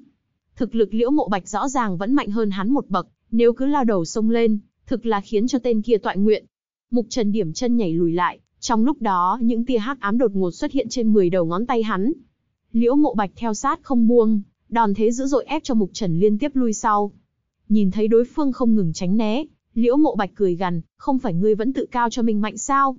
Thực lực Liễu Mộ Bạch rõ ràng vẫn mạnh hơn hắn một bậc, nếu cứ lao đầu xông lên, thực là khiến cho tên kia tọa nguyện. Mục Trần điểm chân nhảy lùi lại, trong lúc đó những tia hắc ám đột ngột xuất hiện trên 10 đầu ngón tay hắn. Liễu Mộ Bạch theo sát không buông, đòn thế dữ dội ép cho Mục Trần liên tiếp lui sau. Nhìn thấy đối phương không ngừng tránh né, Liễu Mộ Bạch cười gằn, không phải ngươi vẫn tự cao cho mình mạnh sao?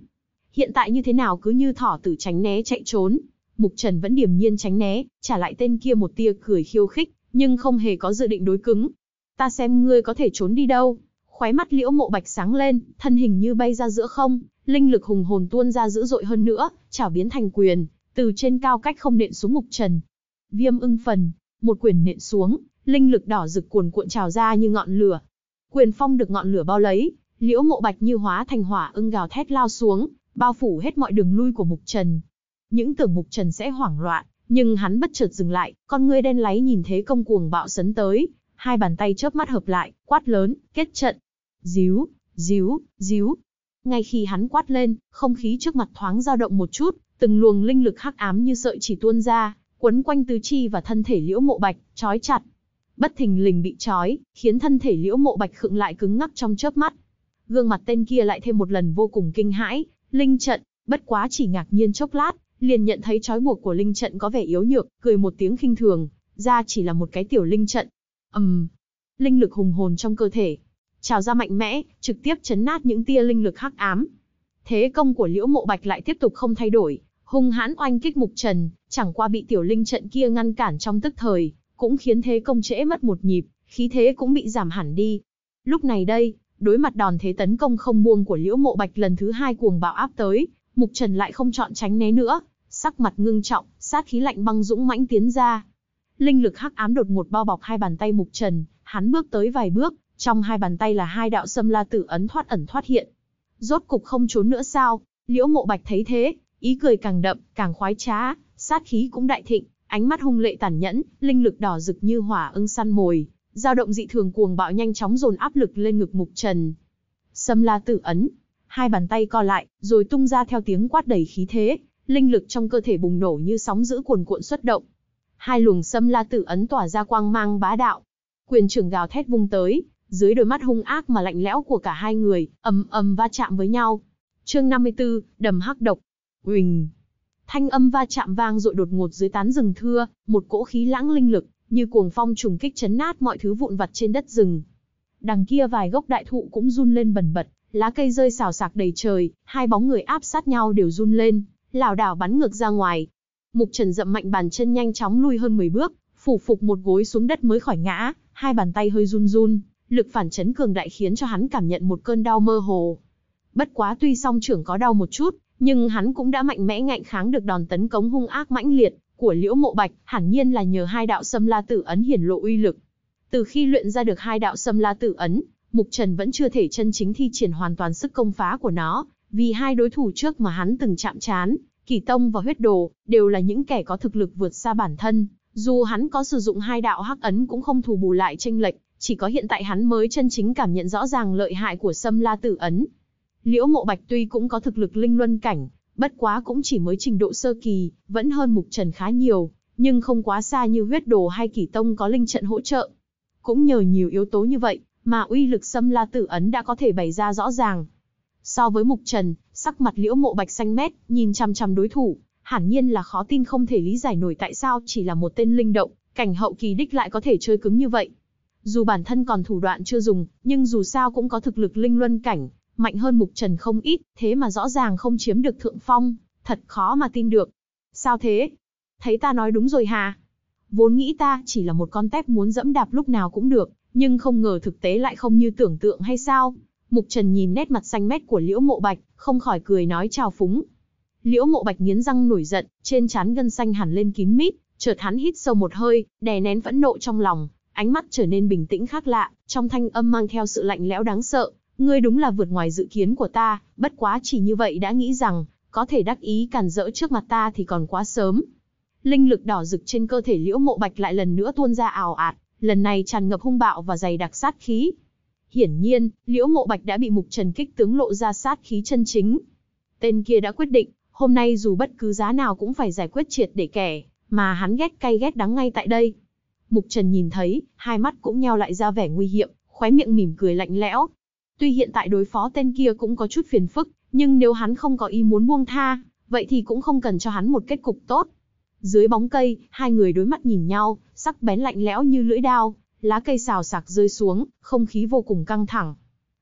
Hiện tại như thế nào cứ như thỏ tử tránh né chạy trốn. Mục Trần vẫn điềm nhiên tránh né, trả lại tên kia một tia cười khiêu khích, nhưng không hề có dự định đối cứng. Ta xem ngươi có thể trốn đi đâu. Khóe mắt liễu mộ bạch sáng lên, thân hình như bay ra giữa không, linh lực hùng hồn tuôn ra dữ dội hơn nữa, chảo biến thành quyền, từ trên cao cách không nện xuống mục trần. Viêm ưng phần, một quyền nện xuống, linh lực đỏ rực cuồn cuộn trào ra như ngọn lửa. Quyền phong được ngọn lửa bao lấy, liễu mộ bạch như hóa thành hỏa ưng gào thét lao xuống, bao phủ hết mọi đường lui của mục trần. Những tưởng mục trần sẽ hoảng loạn, nhưng hắn bất chợt dừng lại, con ngươi đen láy nhìn thế công cuồng bạo sấn tới, hai bàn tay chớp mắt hợp lại, quát lớn, kết trận. Díu, díu, díu. Ngay khi hắn quát lên, không khí trước mặt thoáng dao động một chút, từng luồng linh lực hắc ám như sợi chỉ tuôn ra, quấn quanh tứ chi và thân thể liễu mộ bạch, trói chặt. Bất thình lình bị trói, khiến thân thể liễu mộ bạch khựng lại cứng ngắc trong chớp mắt. Gương mặt tên kia lại thêm một lần vô cùng kinh hãi, linh trận, bất quá chỉ ngạc nhiên chốc lát, liền nhận thấy trói buộc của linh trận có vẻ yếu nhược, cười một tiếng khinh thường, ra chỉ là một cái tiểu linh trận. Ầm. Um, linh lực hùng hồn trong cơ thể, trào ra mạnh mẽ, trực tiếp chấn nát những tia linh lực hắc ám. Thế công của Liễu Mộ Bạch lại tiếp tục không thay đổi, hung hãn oanh kích Mục Trần, chẳng qua bị tiểu linh trận kia ngăn cản trong tức thời, cũng khiến thế công trễ mất một nhịp, khí thế cũng bị giảm hẳn đi. Lúc này đây, đối mặt đòn thế tấn công không buông của Liễu Mộ Bạch lần thứ hai cuồng bạo áp tới, Mục Trần lại không chọn tránh né nữa, sắc mặt ngưng trọng, sát khí lạnh băng dũng mãnh tiến ra. Linh lực hắc ám đột ngột bao bọc hai bàn tay Mục Trần, hắn bước tới vài bước, trong hai bàn tay là hai đạo xâm la tử ấn thoát ẩn thoát hiện. Rốt cục không trốn nữa sao? Liễu Mộ Bạch thấy thế, ý cười càng đậm, càng khoái trá, sát khí cũng đại thịnh, ánh mắt hung lệ tàn nhẫn, linh lực đỏ rực như hỏa ưng săn mồi, dao động dị thường cuồng bạo nhanh chóng dồn áp lực lên ngực Mục Trần. xâm La Tử ấn, hai bàn tay co lại, rồi tung ra theo tiếng quát đầy khí thế, linh lực trong cơ thể bùng nổ như sóng dữ cuồn cuộn xuất động. Hai luồng xâm La Tử ấn tỏa ra quang mang bá đạo, quyền trưởng gào thét vung tới, dưới đôi mắt hung ác mà lạnh lẽo của cả hai người, ầm ầm va chạm với nhau. Chương 54, đầm hắc độc. Huỳnh. Thanh âm va chạm vang dội đột ngột dưới tán rừng thưa, một cỗ khí lãng linh lực, như cuồng phong trùng kích chấn nát mọi thứ vụn vặt trên đất rừng. Đằng kia vài gốc đại thụ cũng run lên bần bật, lá cây rơi xào xạc đầy trời, hai bóng người áp sát nhau đều run lên, lảo đảo bắn ngược ra ngoài. Mục Trần dậm mạnh bàn chân nhanh chóng lui hơn 10 bước, phủ phục một gối xuống đất mới khỏi ngã, hai bàn tay hơi run run, lực phản chấn cường đại khiến cho hắn cảm nhận một cơn đau mơ hồ. Bất quá tuy song trưởng có đau một chút, nhưng hắn cũng đã mạnh mẽ ngạnh kháng được đòn tấn công hung ác mãnh liệt của Liễu Mộ Bạch, hẳn nhiên là nhờ hai đạo Sâm La Tử ấn hiển lộ uy lực. Từ khi luyện ra được hai đạo Sâm La Tử ấn, Mục Trần vẫn chưa thể chân chính thi triển hoàn toàn sức công phá của nó, vì hai đối thủ trước mà hắn từng chạm trán, Kỳ Tông và Huyết Đồ, đều là những kẻ có thực lực vượt xa bản thân, dù hắn có sử dụng hai đạo hắc ấn cũng không thù bù lại tranh lệch chỉ có hiện tại hắn mới chân chính cảm nhận rõ ràng lợi hại của Sâm La Tử Ấn. Liễu Mộ Bạch tuy cũng có thực lực linh luân cảnh, bất quá cũng chỉ mới trình độ sơ kỳ, vẫn hơn Mục Trần khá nhiều, nhưng không quá xa như huyết đồ hay kỷ tông có linh trận hỗ trợ. Cũng nhờ nhiều yếu tố như vậy, mà uy lực Sâm La Tử Ấn đã có thể bày ra rõ ràng. So với Mục Trần, sắc mặt Liễu Mộ Bạch xanh mét, nhìn chăm chăm đối thủ, hẳn nhiên là khó tin không thể lý giải nổi tại sao chỉ là một tên linh động, cảnh hậu kỳ đích lại có thể chơi cứng như vậy. Dù bản thân còn thủ đoạn chưa dùng, nhưng dù sao cũng có thực lực linh luân cảnh, mạnh hơn Mục Trần không ít, thế mà rõ ràng không chiếm được thượng phong, thật khó mà tin được. Sao thế? Thấy ta nói đúng rồi hà? Vốn nghĩ ta chỉ là một con tép muốn dẫm đạp lúc nào cũng được, nhưng không ngờ thực tế lại không như tưởng tượng hay sao? Mục Trần nhìn nét mặt xanh mét của Liễu Mộ Bạch, không khỏi cười nói chào phúng. Liễu Mộ Bạch nghiến răng nổi giận, trên trán gân xanh hẳn lên kín mít, chợt hắn hít sâu một hơi, đè nén vẫn nộ trong lòng, ánh mắt trở nên bình tĩnh khác lạ, trong thanh âm mang theo sự lạnh lẽo đáng sợ, ngươi đúng là vượt ngoài dự kiến của ta, bất quá chỉ như vậy đã nghĩ rằng, có thể đắc ý cản rỡ trước mặt ta thì còn quá sớm. Linh lực đỏ rực trên cơ thể liễu mộ bạch lại lần nữa tuôn ra ảo ạt, lần này tràn ngập hung bạo và dày đặc sát khí. Hiển nhiên, liễu mộ bạch đã bị mục trần kích tướng lộ ra sát khí chân chính. Tên kia đã quyết định, hôm nay dù bất cứ giá nào cũng phải giải quyết triệt để kẻ, mà hắn ghét cay ghét đắng ngay tại đây. Mục Trần nhìn thấy, hai mắt cũng nheo lại ra vẻ nguy hiểm, khóe miệng mỉm cười lạnh lẽo. Tuy hiện tại đối phó tên kia cũng có chút phiền phức, nhưng nếu hắn không có ý muốn buông tha, vậy thì cũng không cần cho hắn một kết cục tốt. Dưới bóng cây, hai người đối mắt nhìn nhau, sắc bén lạnh lẽo như lưỡi dao, lá cây xào sạc rơi xuống, không khí vô cùng căng thẳng.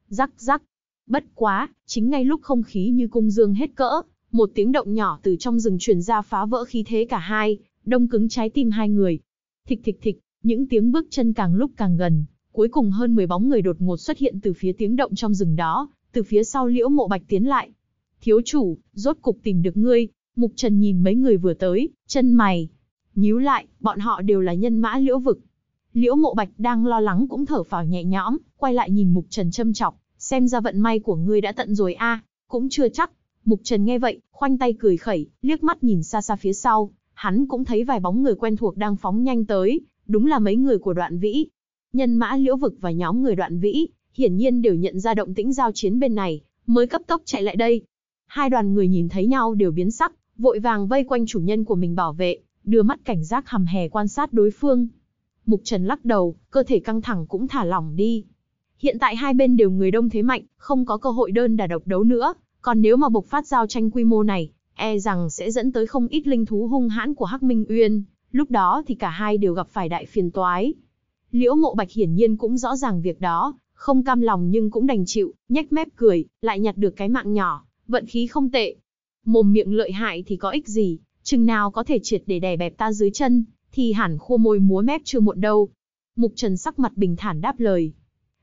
Rắc rắc. Bất quá, chính ngay lúc không khí như cung dương hết cỡ, một tiếng động nhỏ từ trong rừng truyền ra phá vỡ khí thế cả hai, đông cứng trái tim hai người, Thịch thịch thịch, những tiếng bước chân càng lúc càng gần, cuối cùng hơn 10 bóng người đột ngột xuất hiện từ phía tiếng động trong rừng đó, từ phía sau liễu mộ bạch tiến lại. Thiếu chủ, rốt cục tìm được ngươi, mục trần nhìn mấy người vừa tới, chân mày. Nhíu lại, bọn họ đều là nhân mã liễu vực. Liễu mộ bạch đang lo lắng cũng thở phào nhẹ nhõm, quay lại nhìn mục trần châm chọc, xem ra vận may của ngươi đã tận rồi a cũng chưa chắc. Mục trần nghe vậy, khoanh tay cười khẩy, liếc mắt nhìn xa xa phía sau, hắn cũng thấy vài bóng người quen thuộc đang phóng nhanh tới, đúng là mấy người của đoạn vĩ. Nhân mã liễu vực và nhóm người đoạn vĩ, hiển nhiên đều nhận ra động tĩnh giao chiến bên này, mới cấp tốc chạy lại đây. Hai đoàn người nhìn thấy nhau đều biến sắc, vội vàng vây quanh chủ nhân của mình bảo vệ, đưa mắt cảnh giác hầm hè quan sát đối phương. Mục Trần lắc đầu, cơ thể căng thẳng cũng thả lỏng đi. Hiện tại hai bên đều người đông thế mạnh, không có cơ hội đơn đả độc đấu nữa, còn nếu mà bộc phát giao tranh quy mô này, e rằng sẽ dẫn tới không ít linh thú hung hãn của Hắc Minh Uyên, lúc đó thì cả hai đều gặp phải đại phiền toái. Liễu Mộ Bạch hiển nhiên cũng rõ ràng việc đó, không cam lòng nhưng cũng đành chịu, nhếch mép cười, lại nhặt được cái mạng nhỏ, vận khí không tệ. Mồm miệng lợi hại thì có ích gì, chừng nào có thể triệt để đè bẹp ta dưới chân, thì hẳn khô môi múa mép chưa muộn đâu. Mục Trần sắc mặt bình thản đáp lời.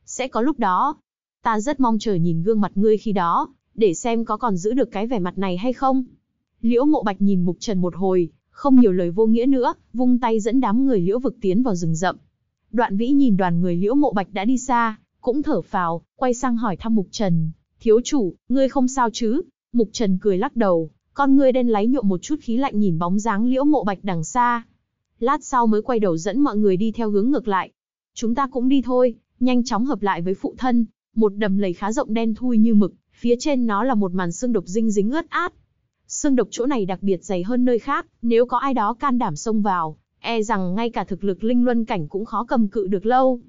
Sẽ có lúc đó. Ta rất mong chờ nhìn gương mặt ngươi khi đó, để xem có còn giữ được cái vẻ mặt này hay không. Liễu Mộ Bạch nhìn Mục Trần một hồi, không nhiều lời vô nghĩa nữa, vung tay dẫn đám người Liễu vực tiến vào rừng rậm. Đoạn Vĩ nhìn đoàn người Liễu Mộ Bạch đã đi xa, cũng thở phào, quay sang hỏi thăm Mục Trần, "Thiếu chủ, ngươi không sao chứ?" Mục Trần cười lắc đầu, con ngươi đen láy nhuộm một chút khí lạnh nhìn bóng dáng Liễu Mộ Bạch đằng xa. Lát sau mới quay đầu dẫn mọi người đi theo hướng ngược lại. "Chúng ta cũng đi thôi." Nhanh chóng hợp lại với phụ thân, một đầm lầy khá rộng đen thui như mực, phía trên nó là một màn xương độc dinh dính ướt át, xương độc chỗ này đặc biệt dày hơn nơi khác, nếu có ai đó can đảm xông vào, e rằng ngay cả thực lực linh luân cảnh cũng khó cầm cự được lâu.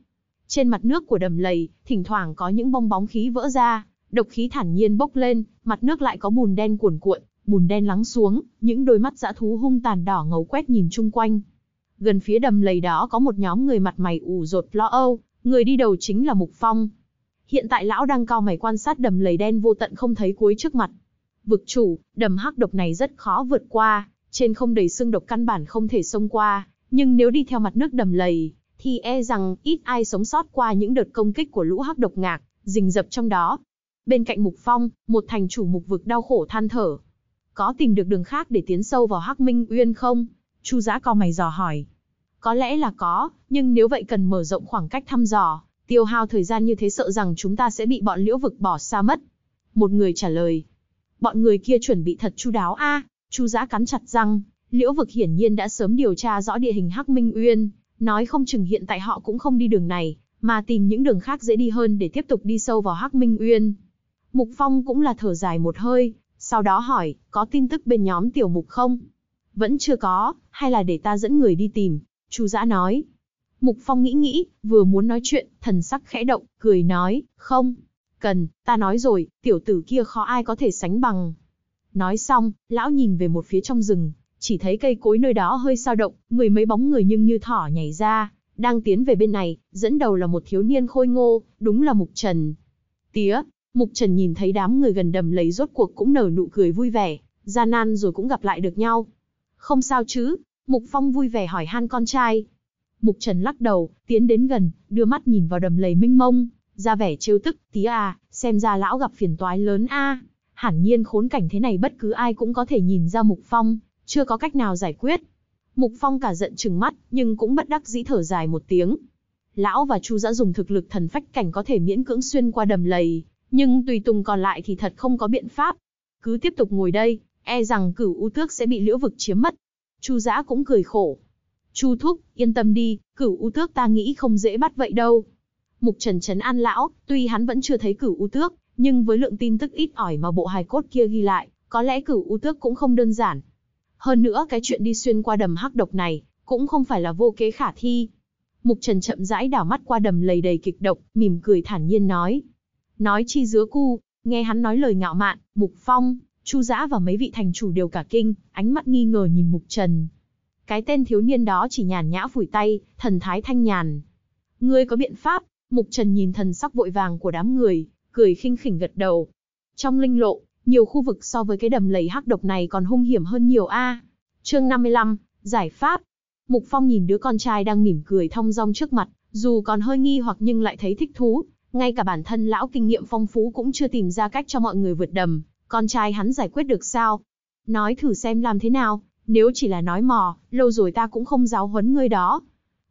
Trên mặt nước của đầm lầy, thỉnh thoảng có những bong bóng khí vỡ ra, độc khí thản nhiên bốc lên, mặt nước lại có bùn đen cuồn cuộn, bùn đen lắng xuống, những đôi mắt dã thú hung tàn đỏ ngầu quét nhìn chung quanh. Gần phía đầm lầy đó có một nhóm người mặt mày ủ rột lo âu, người đi đầu chính là Mục Phong. Hiện tại lão đang cao mày quan sát đầm lầy đen vô tận không thấy cuối trước mặt, vực chủ, đầm hắc độc này rất khó vượt qua, trên không đầy xương độc căn bản không thể xông qua, nhưng nếu đi theo mặt nước đầm lầy, thì e rằng ít ai sống sót qua những đợt công kích của lũ hắc độc ngạc, rình rập trong đó. Bên cạnh Mục Phong, một thành chủ mục vực đau khổ than thở. Có tìm được đường khác để tiến sâu vào Hắc Minh Uyên không? Chu Giá co mày dò hỏi. Có lẽ là có, nhưng nếu vậy cần mở rộng khoảng cách thăm dò, tiêu hao thời gian như thế sợ rằng chúng ta sẽ bị bọn liễu vực bỏ xa mất. Một người trả lời, bọn người kia chuẩn bị thật chu đáo a à, chu giã cắn chặt răng liễu vực hiển nhiên đã sớm điều tra rõ địa hình hắc minh uyên nói không chừng hiện tại họ cũng không đi đường này mà tìm những đường khác dễ đi hơn để tiếp tục đi sâu vào hắc minh uyên mục phong cũng là thở dài một hơi sau đó hỏi có tin tức bên nhóm tiểu mục không vẫn chưa có hay là để ta dẫn người đi tìm chu giã nói mục phong nghĩ nghĩ vừa muốn nói chuyện thần sắc khẽ động cười nói không Cần, ta nói rồi, tiểu tử kia khó ai có thể sánh bằng. Nói xong, lão nhìn về một phía trong rừng, chỉ thấy cây cối nơi đó hơi sao động, mười mấy bóng người nhưng như thỏ nhảy ra, đang tiến về bên này, dẫn đầu là một thiếu niên khôi ngô, đúng là Mục Trần. Tía, Mục Trần nhìn thấy đám người gần đầm lấy rốt cuộc cũng nở nụ cười vui vẻ, gian nan rồi cũng gặp lại được nhau. Không sao chứ, Mục Phong vui vẻ hỏi han con trai. Mục Trần lắc đầu, tiến đến gần, đưa mắt nhìn vào đầm lầy mênh mông, ra vẻ trêu tức, tí à, xem ra lão gặp phiền toái lớn a. Hẳn nhiên khốn cảnh thế này bất cứ ai cũng có thể nhìn ra Mục Phong, chưa có cách nào giải quyết. Mục Phong cả giận trừng mắt, nhưng cũng bất đắc dĩ thở dài một tiếng. Lão và Chu Dã dùng thực lực thần phách cảnh có thể miễn cưỡng xuyên qua đầm lầy, nhưng tùy tùng còn lại thì thật không có biện pháp. Cứ tiếp tục ngồi đây, e rằng cửu u tước sẽ bị liễu vực chiếm mất. Chu Dã cũng cười khổ. Chu Thúc, yên tâm đi, cửu u tước ta nghĩ không dễ bắt vậy đâu. Mục Trần chấn An lão, tuy hắn vẫn chưa thấy cửu u tước, nhưng với lượng tin tức ít ỏi mà bộ hài cốt kia ghi lại, có lẽ cửu u tước cũng không đơn giản. Hơn nữa cái chuyện đi xuyên qua đầm hắc độc này, cũng không phải là vô kế khả thi. Mục Trần chậm rãi đảo mắt qua đầm lầy đầy kịch độc, mỉm cười thản nhiên nói. Nói chi giữa cu, nghe hắn nói lời ngạo mạn, Mục Phong, Chu Dã và mấy vị thành chủ đều cả kinh, ánh mắt nghi ngờ nhìn Mục Trần. Cái tên thiếu niên đó chỉ nhàn nhã phủi tay, thần thái thanh nhàn. Ngươi có biện pháp, Mục Trần nhìn thần sắc vội vàng của đám người, cười khinh khỉnh gật đầu. Trong linh lộ, nhiều khu vực so với cái đầm lầy hắc độc này còn hung hiểm hơn nhiều a. À, chương 55, giải pháp. Mục Phong nhìn đứa con trai đang mỉm cười thong dong trước mặt, dù còn hơi nghi hoặc nhưng lại thấy thích thú, ngay cả bản thân lão kinh nghiệm phong phú cũng chưa tìm ra cách cho mọi người vượt đầm, con trai hắn giải quyết được sao? Nói thử xem làm thế nào, nếu chỉ là nói mò, lâu rồi ta cũng không giáo huấn ngươi đó.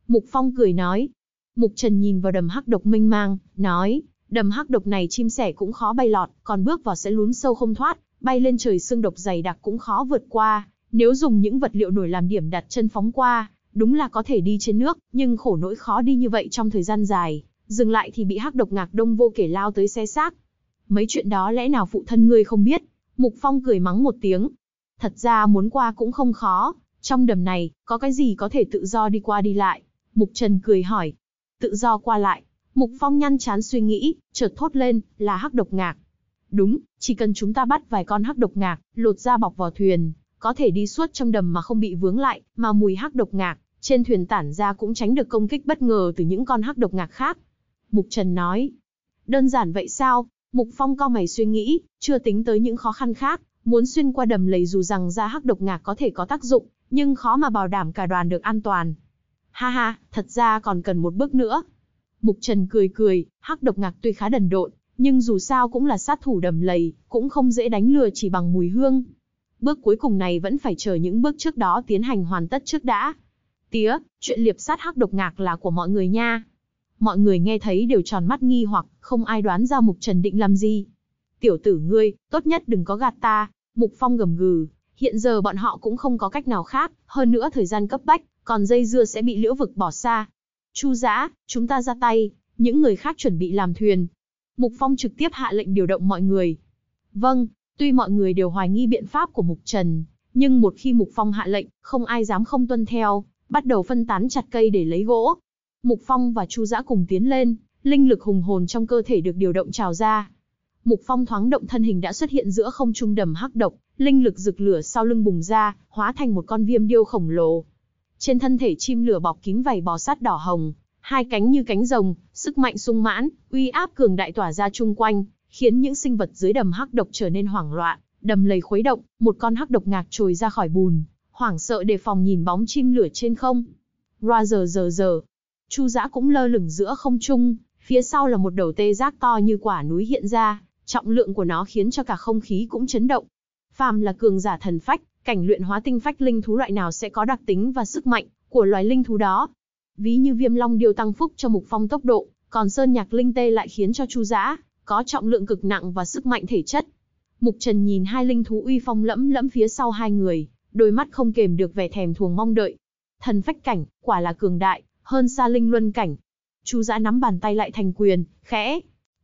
Mục Phong cười nói, Mục Trần nhìn vào đầm hắc độc mênh mang, nói, đầm hắc độc này chim sẻ cũng khó bay lọt, còn bước vào sẽ lún sâu không thoát, bay lên trời xương độc dày đặc cũng khó vượt qua, nếu dùng những vật liệu nổi làm điểm đặt chân phóng qua, đúng là có thể đi trên nước, nhưng khổ nỗi khó đi như vậy trong thời gian dài, dừng lại thì bị hắc độc ngạc đông vô kể lao tới xé xác. Mấy chuyện đó lẽ nào phụ thân ngươi không biết? Mục Phong cười mắng một tiếng. Thật ra muốn qua cũng không khó, trong đầm này, có cái gì có thể tự do đi qua đi lại? Mục Trần cười hỏi, tự do qua lại. Mục Phong nhăn chán suy nghĩ, chợt thốt lên, là hắc độc ngạc. Đúng, chỉ cần chúng ta bắt vài con hắc độc ngạc, lột ra bọc vào thuyền, có thể đi suốt trong đầm mà không bị vướng lại, mà mùi hắc độc ngạc trên thuyền tản ra cũng tránh được công kích bất ngờ từ những con hắc độc ngạc khác. Mục Trần nói, đơn giản vậy sao? Mục Phong co mày suy nghĩ, chưa tính tới những khó khăn khác, muốn xuyên qua đầm lầy dù rằng ra hắc độc ngạc có thể có tác dụng, nhưng khó mà bảo đảm cả đoàn được an toàn. Ha ha, thật ra còn cần một bước nữa. Mục Trần cười cười, hắc độc ngạc tuy khá đần độn, nhưng dù sao cũng là sát thủ đầm lầy, cũng không dễ đánh lừa chỉ bằng mùi hương. Bước cuối cùng này vẫn phải chờ những bước trước đó tiến hành hoàn tất trước đã. Tía, chuyện liệp sát hắc độc ngạc là của mọi người nha. Mọi người nghe thấy đều tròn mắt nghi hoặc, không ai đoán ra Mục Trần định làm gì. Tiểu tử ngươi, tốt nhất đừng có gạt ta, Mục Phong gầm gừ, hiện giờ bọn họ cũng không có cách nào khác, hơn nữa thời gian cấp bách, còn dây dưa sẽ bị liễu vực bỏ xa. Chu giã, chúng ta ra tay, những người khác chuẩn bị làm thuyền. Mục Phong trực tiếp hạ lệnh điều động mọi người. Vâng, tuy mọi người đều hoài nghi biện pháp của Mục Trần, nhưng một khi Mục Phong hạ lệnh, không ai dám không tuân theo, bắt đầu phân tán chặt cây để lấy gỗ. Mục Phong và Chu Dã cùng tiến lên, linh lực hùng hồn trong cơ thể được điều động trào ra. Mục Phong thoáng động thân hình đã xuất hiện giữa không trung đầm hắc độc, linh lực rực lửa sau lưng bùng ra, hóa thành một con viêm điêu khổng lồ, trên thân thể chim lửa bọc kín vảy bò sát đỏ hồng, hai cánh như cánh rồng, sức mạnh sung mãn, uy áp cường đại tỏa ra chung quanh, khiến những sinh vật dưới đầm hắc độc trở nên hoảng loạn, đầm lầy khuấy động, một con hắc độc ngạc trồi ra khỏi bùn, hoảng sợ đề phòng nhìn bóng chim lửa trên không. Ra giờ giờ giờ, Chu Dã cũng lơ lửng giữa không trung, phía sau là một đầu tê giác to như quả núi hiện ra, trọng lượng của nó khiến cho cả không khí cũng chấn động. Phàm là cường giả thần phách, cảnh luyện hóa tinh phách linh thú loại nào sẽ có đặc tính và sức mạnh của loài linh thú đó. Ví như Viêm Long điều tăng phúc cho Mục Phong tốc độ, còn Sơn Nhạc Linh Tê lại khiến cho Chu Dã có trọng lượng cực nặng và sức mạnh thể chất. Mục Trần nhìn hai linh thú uy phong lẫm lẫm phía sau hai người, đôi mắt không kềm được vẻ thèm thuồng mong đợi. Thần phách cảnh, quả là cường đại, hơn xa linh luân cảnh. Chu Dã nắm bàn tay lại thành quyền, khẽ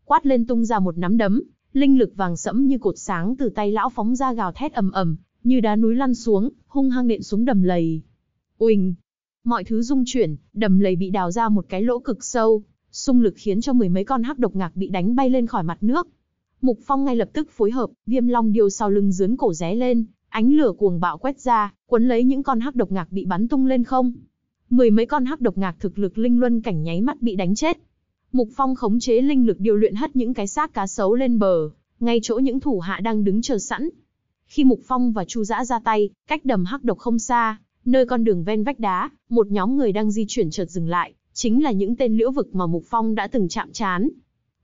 quát lên tung ra một nắm đấm, linh lực vàng sẫm như cột sáng từ tay lão phóng ra gào thét ầm ầm, như đá núi lăn xuống, hung hăng nện xuống đầm lầy. Uỳnh! Mọi thứ rung chuyển, đầm lầy bị đào ra một cái lỗ cực sâu, xung lực khiến cho mười mấy con hắc độc ngạc bị đánh bay lên khỏi mặt nước. Mục Phong ngay lập tức phối hợp, viêm long điều sau lưng dướn cổ ré lên, ánh lửa cuồng bạo quét ra, cuốn lấy những con hắc độc ngạc bị bắn tung lên không. Mười mấy con hắc độc ngạc thực lực linh luân cảnh nháy mắt bị đánh chết. Mục Phong khống chế linh lực điều luyện hất những cái xác cá sấu lên bờ, ngay chỗ những thủ hạ đang đứng chờ sẵn, khi Mục Phong và Chu Dã ra tay, cách đầm hắc độc không xa, nơi con đường ven vách đá, một nhóm người đang di chuyển chợt dừng lại, chính là những tên liễu vực mà Mục Phong đã từng chạm trán.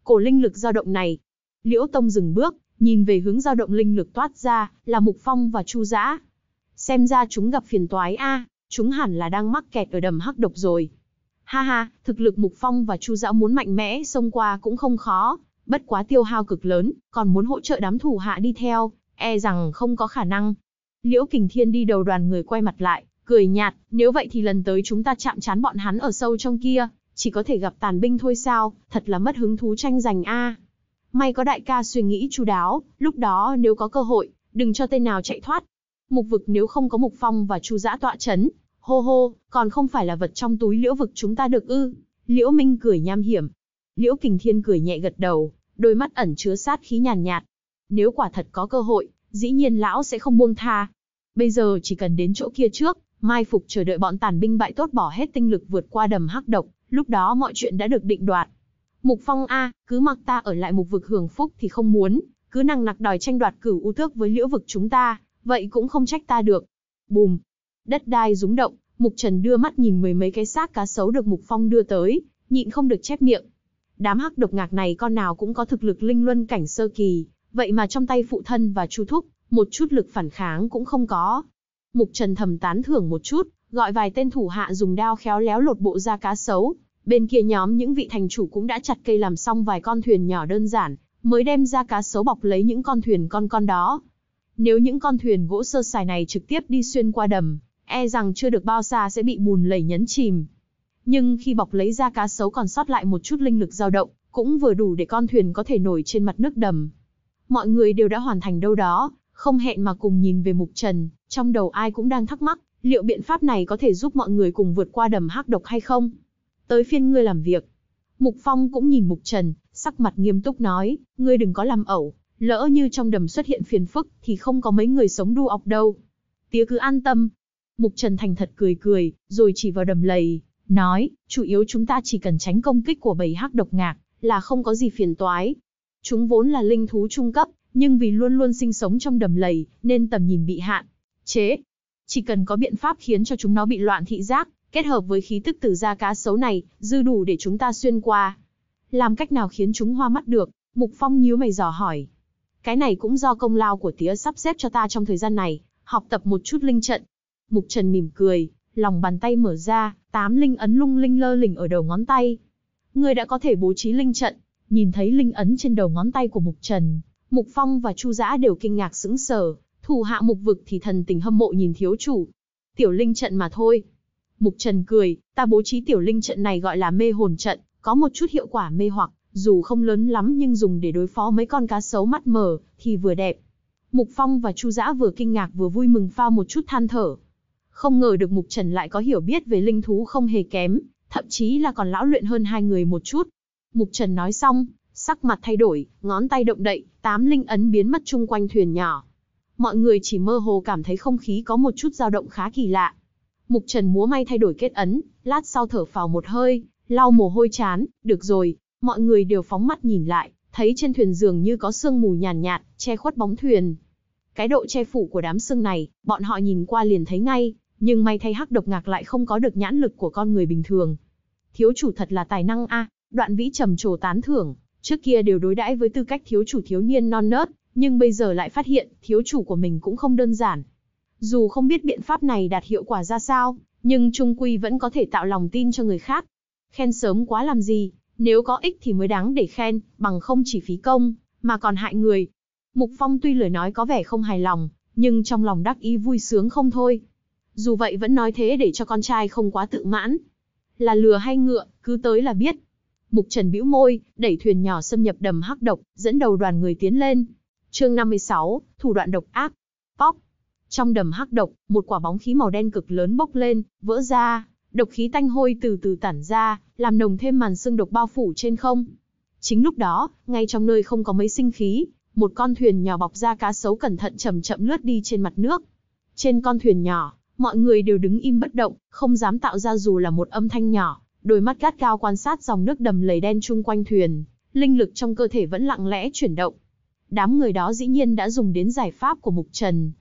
Cổ linh lực dao động này, Liễu Tông dừng bước, nhìn về hướng dao động linh lực toát ra, là Mục Phong và Chu Dã. Xem ra chúng gặp phiền toái a, chúng hẳn là đang mắc kẹt ở đầm hắc độc rồi. Ha ha, thực lực Mục Phong và Chu Dã muốn mạnh mẽ xông qua cũng không khó, bất quá tiêu hao cực lớn, còn muốn hỗ trợ đám thủ hạ đi theo, e rằng không có khả năng. Liễu Kình Thiên đi đầu đoàn người quay mặt lại, cười nhạt, nếu vậy thì lần tới chúng ta chạm chán bọn hắn ở sâu trong kia, chỉ có thể gặp tàn binh thôi sao, thật là mất hứng thú tranh giành a. May có đại ca suy nghĩ chu đáo, lúc đó nếu có cơ hội, đừng cho tên nào chạy thoát. Mục vực nếu không có Mục Phong và Chu Dã tọa chấn, hô hô, còn không phải là vật trong túi Liễu vực chúng ta được ư? Liễu Minh cười nham hiểm. Liễu Kình Thiên cười nhẹ gật đầu, đôi mắt ẩn chứa sát khí nhàn nhạt, nhạt, nếu quả thật có cơ hội, dĩ nhiên lão sẽ không buông tha. Bây giờ chỉ cần đến chỗ kia trước, mai phục chờ đợi bọn tàn binh bại tốt bỏ hết tinh lực vượt qua đầm hắc độc, lúc đó mọi chuyện đã được định đoạt. Mục Phong a, cứ mặc ta ở lại mục vực hưởng phúc thì không muốn, cứ năng nặc đòi tranh đoạt cửu u thước với liễu vực chúng ta, vậy cũng không trách ta được. Bùm, đất đai rúng động, Mục Trần đưa mắt nhìn mười mấy cái xác cá sấu được Mục Phong đưa tới, nhịn không được chép miệng. Đám hắc độc ngạc này con nào cũng có thực lực linh luân cảnh sơ kỳ, Vậy mà trong tay phụ thân và Chu Thúc, một chút lực phản kháng cũng không có. Mục Trần thầm tán thưởng một chút, gọi vài tên thủ hạ dùng đao khéo léo lột bộ da cá sấu. Bên kia nhóm những vị thành chủ cũng đã chặt cây làm xong vài con thuyền nhỏ đơn giản, mới đem ra cá sấu bọc lấy những con thuyền con con đó. Nếu những con thuyền gỗ sơ sài này trực tiếp đi xuyên qua đầm, e rằng chưa được bao xa sẽ bị bùn lầy nhấn chìm. Nhưng khi bọc lấy ra cá sấu còn sót lại một chút linh lực dao động, cũng vừa đủ để con thuyền có thể nổi trên mặt nước đầm mọi người đều đã hoàn thành đâu đó, không hẹn mà cùng nhìn về mục trần, trong đầu ai cũng đang thắc mắc, liệu biện pháp này có thể giúp mọi người cùng vượt qua đầm hắc độc hay không? Tới phiên ngươi làm việc. Mục Phong cũng nhìn Mục Trần, sắc mặt nghiêm túc nói, ngươi đừng có làm ẩu, lỡ như trong đầm xuất hiện phiền phức thì không có mấy người sống đu ọc đâu. Tía cứ an tâm. Mục Trần thành thật cười cười, rồi chỉ vào đầm lầy, nói, chủ yếu chúng ta chỉ cần tránh công kích của bầy hắc độc ngạc, là không có gì phiền toái, Chúng vốn là linh thú trung cấp, nhưng vì luôn luôn sinh sống trong đầm lầy, nên tầm nhìn bị hạn. Chế, chỉ cần có biện pháp khiến cho chúng nó bị loạn thị giác, kết hợp với khí tức từ da cá sấu này, dư đủ để chúng ta xuyên qua. Làm cách nào khiến chúng hoa mắt được? Mục Phong nhíu mày dò hỏi. Cái này cũng do công lao của tía sắp xếp cho ta trong thời gian này, học tập một chút linh trận. Mục Trần mỉm cười, lòng bàn tay mở ra, tám linh ấn lung linh lơ lửng ở đầu ngón tay. Ngươi đã có thể bố trí linh trận, Nhìn thấy linh ấn trên đầu ngón tay của Mục Trần, Mục Phong và Chu Giã đều kinh ngạc sững sờ, thủ hạ mục vực thì thần tình hâm mộ nhìn thiếu chủ. Tiểu linh trận mà thôi. Mục Trần cười, ta bố trí tiểu linh trận này gọi là mê hồn trận, có một chút hiệu quả mê hoặc, dù không lớn lắm nhưng dùng để đối phó mấy con cá sấu mắt mờ, thì vừa đẹp. Mục Phong và Chu Giã vừa kinh ngạc vừa vui mừng pha một chút than thở. Không ngờ được Mục Trần lại có hiểu biết về linh thú không hề kém, thậm chí là còn lão luyện hơn hai người một chút, Mục Trần nói xong, sắc mặt thay đổi, ngón tay động đậy, tám linh ấn biến mất chung quanh thuyền nhỏ. Mọi người chỉ mơ hồ cảm thấy không khí có một chút dao động khá kỳ lạ. Mục Trần múa may thay đổi kết ấn, lát sau thở phào một hơi, lau mồ hôi chán, được rồi, mọi người đều phóng mắt nhìn lại, thấy trên thuyền dường như có sương mù nhàn nhạt, nhạt, che khuất bóng thuyền. Cái độ che phủ của đám sương này, bọn họ nhìn qua liền thấy ngay, nhưng may thay hắc độc ngạc lại không có được nhãn lực của con người bình thường. Thiếu chủ thật là tài năng a, à, Đoạn vĩ trầm trồ tán thưởng, trước kia đều đối đãi với tư cách thiếu chủ thiếu niên non nớt, nhưng bây giờ lại phát hiện thiếu chủ của mình cũng không đơn giản. Dù không biết biện pháp này đạt hiệu quả ra sao, nhưng trung quy vẫn có thể tạo lòng tin cho người khác. Khen sớm quá làm gì, nếu có ích thì mới đáng để khen, bằng không chỉ phí công, mà còn hại người. Mục Phong tuy lời nói có vẻ không hài lòng, nhưng trong lòng đắc ý vui sướng không thôi. Dù vậy vẫn nói thế để cho con trai không quá tự mãn. Là lừa hay ngựa, cứ tới là biết. Mục Trần bĩu môi, đẩy thuyền nhỏ xâm nhập đầm hắc độc, dẫn đầu đoàn người tiến lên. Chương 56, thủ đoạn độc ác. Póc. Trong đầm hắc độc, một quả bóng khí màu đen cực lớn bốc lên, vỡ ra, độc khí tanh hôi từ từ tản ra, làm nồng thêm màn sương độc bao phủ trên không. Chính lúc đó, ngay trong nơi không có mấy sinh khí, một con thuyền nhỏ bọc da cá sấu cẩn thận chậm chậm lướt đi trên mặt nước. Trên con thuyền nhỏ, mọi người đều đứng im bất động, không dám tạo ra dù là một âm thanh nhỏ, đôi mắt gắt cao quan sát dòng nước đầm lầy đen chung quanh thuyền, linh lực trong cơ thể vẫn lặng lẽ chuyển động. Đám người đó dĩ nhiên đã dùng đến giải pháp của Mục Trần.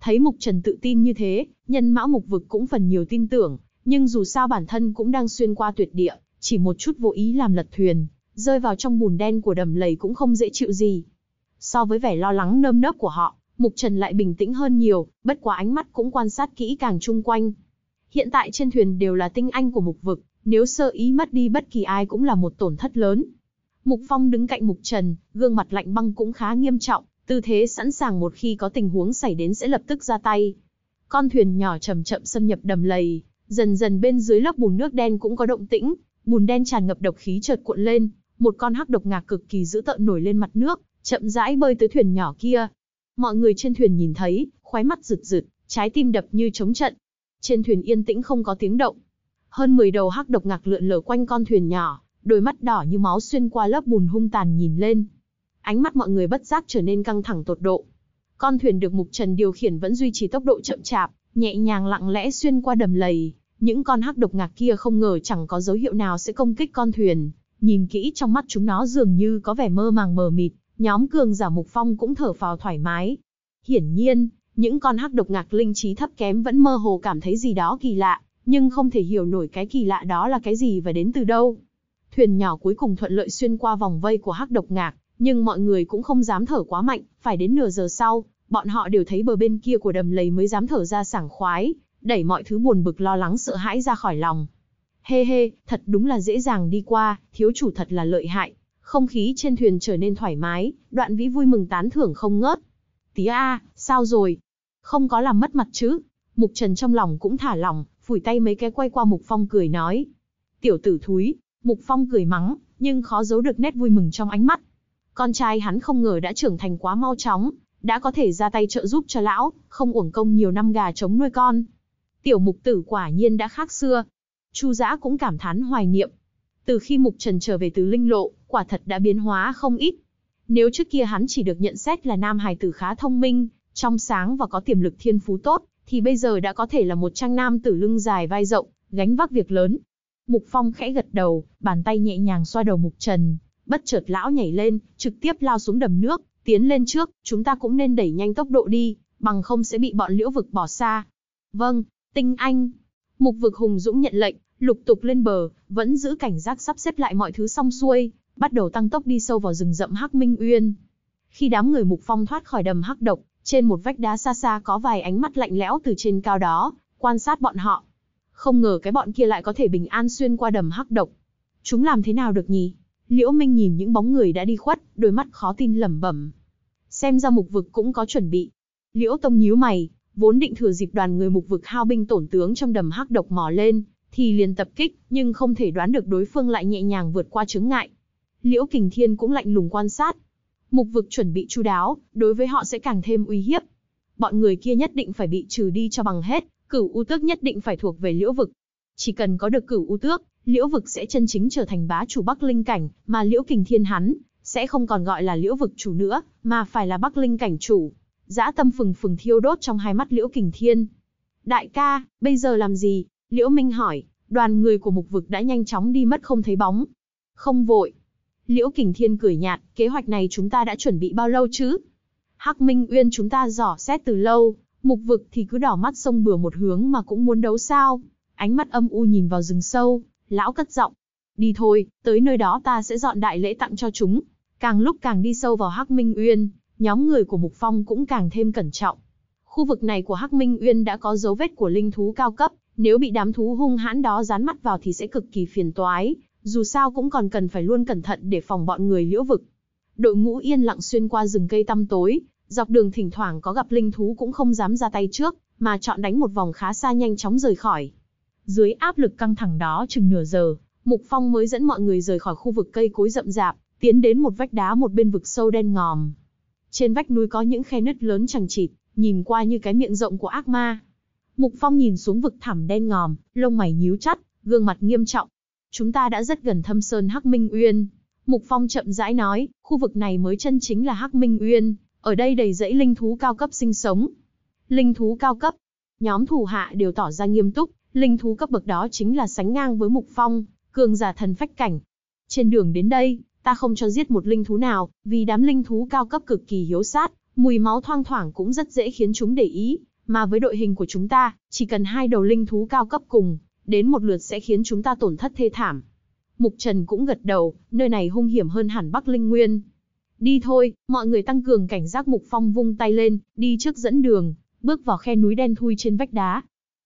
Thấy Mục Trần tự tin như thế, nhân mã mục vực cũng phần nhiều tin tưởng, nhưng dù sao bản thân cũng đang xuyên qua tuyệt địa, chỉ một chút vô ý làm lật thuyền, rơi vào trong bùn đen của đầm lầy cũng không dễ chịu gì. So với vẻ lo lắng nơm nớp của họ, Mục Trần lại bình tĩnh hơn nhiều, bất quá ánh mắt cũng quan sát kỹ càng chung quanh. Hiện tại trên thuyền đều là tinh anh của mục vực, nếu sơ ý mất đi bất kỳ ai cũng là một tổn thất lớn. Mục Phong đứng cạnh Mục Trần, gương mặt lạnh băng cũng khá nghiêm trọng, tư thế sẵn sàng một khi có tình huống xảy đến sẽ lập tức ra tay. Con thuyền nhỏ chậm chậm xâm nhập đầm lầy, dần dần bên dưới lớp bùn nước đen cũng có động tĩnh, bùn đen tràn ngập độc khí chợt cuộn lên, một con hắc độc ngạc cực kỳ dữ tợn nổi lên mặt nước, chậm rãi bơi tới thuyền nhỏ kia. Mọi người trên thuyền nhìn thấy, khóe mắt rực rực, trái tim đập như trống trận. Trên thuyền yên tĩnh không có tiếng động, hơn 10 đầu hắc độc ngạc lượn lờ quanh con thuyền nhỏ, đôi mắt đỏ như máu xuyên qua lớp bùn hung tàn nhìn lên. Ánh mắt mọi người bất giác trở nên căng thẳng tột độ. Con thuyền được Mục Trần điều khiển vẫn duy trì tốc độ chậm chạp, nhẹ nhàng lặng lẽ xuyên qua đầm lầy. Những con hắc độc ngạc kia không ngờ chẳng có dấu hiệu nào sẽ công kích con thuyền. Nhìn kỹ trong mắt chúng nó dường như có vẻ mơ màng mờ mịt, nhóm cường giả Mục Phong cũng thở phào thoải mái. Hiển nhiên, những con hắc độc ngạc linh trí thấp kém vẫn mơ hồ cảm thấy gì đó kỳ lạ, nhưng không thể hiểu nổi cái kỳ lạ đó là cái gì và đến từ đâu. Thuyền nhỏ cuối cùng thuận lợi xuyên qua vòng vây của hắc độc ngạc, nhưng mọi người cũng không dám thở quá mạnh, phải đến nửa giờ sau, bọn họ đều thấy bờ bên kia của đầm lầy mới dám thở ra sảng khoái, đẩy mọi thứ buồn bực lo lắng sợ hãi ra khỏi lòng. Hê hê, thật đúng là dễ dàng đi qua, thiếu chủ thật là lợi hại. Không khí trên thuyền trở nên thoải mái, đoạn vĩ vui mừng tán thưởng không ngớt. Tía A, sao rồi? Không có làm mất mặt chứ? Mục Trần trong lòng cũng thả lòng, phủi tay mấy cái quay qua Mục Phong cười nói. Tiểu tử thúi, Mục Phong cười mắng, nhưng khó giấu được nét vui mừng trong ánh mắt. Con trai hắn không ngờ đã trưởng thành quá mau chóng, đã có thể ra tay trợ giúp cho lão, không uổng công nhiều năm gà chống nuôi con. Tiểu mục tử quả nhiên đã khác xưa. Chu giã cũng cảm thán hoài niệm. Từ khi mục trần trở về từ linh lộ, quả thật đã biến hóa không ít. Nếu trước kia hắn chỉ được nhận xét là nam hài tử khá thông minh, trong sáng và có tiềm lực thiên phú tốt, thì bây giờ đã có thể là một trang nam tử lưng dài vai rộng, gánh vác việc lớn. Mục Phong khẽ gật đầu, bàn tay nhẹ nhàng xoa đầu Mục Trần, bất chợt lão nhảy lên, trực tiếp lao xuống đầm nước, tiến lên trước, chúng ta cũng nên đẩy nhanh tốc độ đi, bằng không sẽ bị bọn liễu vực bỏ xa. Vâng, tinh anh. Mục vực hùng dũng nhận lệnh, lục tục lên bờ, vẫn giữ cảnh giác sắp xếp lại mọi thứ xong xuôi, bắt đầu tăng tốc đi sâu vào rừng rậm Hắc Minh Uyên. Khi đám người Mục Phong thoát khỏi đầm Hắc Độc, trên một vách đá xa xa có vài ánh mắt lạnh lẽo từ trên cao đó, quan sát bọn họ. Không ngờ cái bọn kia lại có thể bình an xuyên qua đầm hắc độc. Chúng làm thế nào được nhỉ? Liễu Minh nhìn những bóng người đã đi khuất, đôi mắt khó tin lẩm bẩm. Xem ra mục vực cũng có chuẩn bị. Liễu Tông nhíu mày, vốn định thừa dịp đoàn người mục vực hao binh tổn tướng trong đầm hắc độc mò lên, thì liền tập kích, nhưng không thể đoán được đối phương lại nhẹ nhàng vượt qua chứng ngại. Liễu Kình Thiên cũng lạnh lùng quan sát, mục vực chuẩn bị chu đáo, đối với họ sẽ càng thêm uy hiếp. Bọn người kia nhất định phải bị trừ đi cho bằng hết, cửu u tước nhất định phải thuộc về liễu vực. Chỉ cần có được cửu u tước, liễu vực sẽ chân chính trở thành bá chủ Bắc Linh Cảnh, mà liễu kình thiên hắn, sẽ không còn gọi là liễu vực chủ nữa, mà phải là Bắc Linh Cảnh chủ. Giã tâm phừng phừng thiêu đốt trong hai mắt liễu kình thiên. Đại ca, bây giờ làm gì? Liễu Minh hỏi, đoàn người của mục vực đã nhanh chóng đi mất không thấy bóng. Không vội, Liễu Kình Thiên cười nhạt, kế hoạch này chúng ta đã chuẩn bị bao lâu chứ? Hắc Minh Uyên chúng ta dò xét từ lâu, mục vực thì cứ đỏ mắt sông bừa một hướng mà cũng muốn đấu sao? Ánh mắt âm u nhìn vào rừng sâu, lão cất giọng. Đi thôi, tới nơi đó ta sẽ dọn đại lễ tặng cho chúng. Càng lúc càng đi sâu vào Hắc Minh Uyên, nhóm người của Mục Phong cũng càng thêm cẩn trọng. Khu vực này của Hắc Minh Uyên đã có dấu vết của linh thú cao cấp, nếu bị đám thú hung hãn đó dán mắt vào thì sẽ cực kỳ phiền toái, dù sao cũng còn cần phải luôn cẩn thận để phòng bọn người liễu vực. Đội ngũ yên lặng xuyên qua rừng cây tăm tối, dọc đường thỉnh thoảng có gặp linh thú cũng không dám ra tay trước, mà chọn đánh một vòng khá xa nhanh chóng rời khỏi. Dưới áp lực căng thẳng đó chừng nửa giờ, Mục Phong mới dẫn mọi người rời khỏi khu vực cây cối rậm rạp, tiến đến một vách đá một bên vực sâu đen ngòm. Trên vách núi có những khe nứt lớn chằng chịt, nhìn qua như cái miệng rộng của ác ma. Mục Phong nhìn xuống vực thẳm đen ngòm, lông mày nhíu chặt, gương mặt nghiêm trọng, chúng ta đã rất gần thâm sơn Hắc Minh Uyên. Mục Phong chậm rãi nói, khu vực này mới chân chính là Hắc Minh Uyên, ở đây đầy rẫy linh thú cao cấp sinh sống. Linh thú cao cấp, nhóm thủ hạ đều tỏ ra nghiêm túc, linh thú cấp bậc đó chính là sánh ngang với Mục Phong, cường giả thần phách cảnh. Trên đường đến đây, ta không cho giết một linh thú nào, vì đám linh thú cao cấp cực kỳ hiếu sát, mùi máu thoang thoảng cũng rất dễ khiến chúng để ý, mà với đội hình của chúng ta, chỉ cần hai đầu linh thú cao cấp cùng, đến một lượt sẽ khiến chúng ta tổn thất thê thảm. Mục Trần cũng gật đầu, nơi này hung hiểm hơn hẳn Bắc Linh Nguyên. Đi thôi, mọi người tăng cường cảnh giác Mục Phong vung tay lên, đi trước dẫn đường, bước vào khe núi đen thui trên vách đá.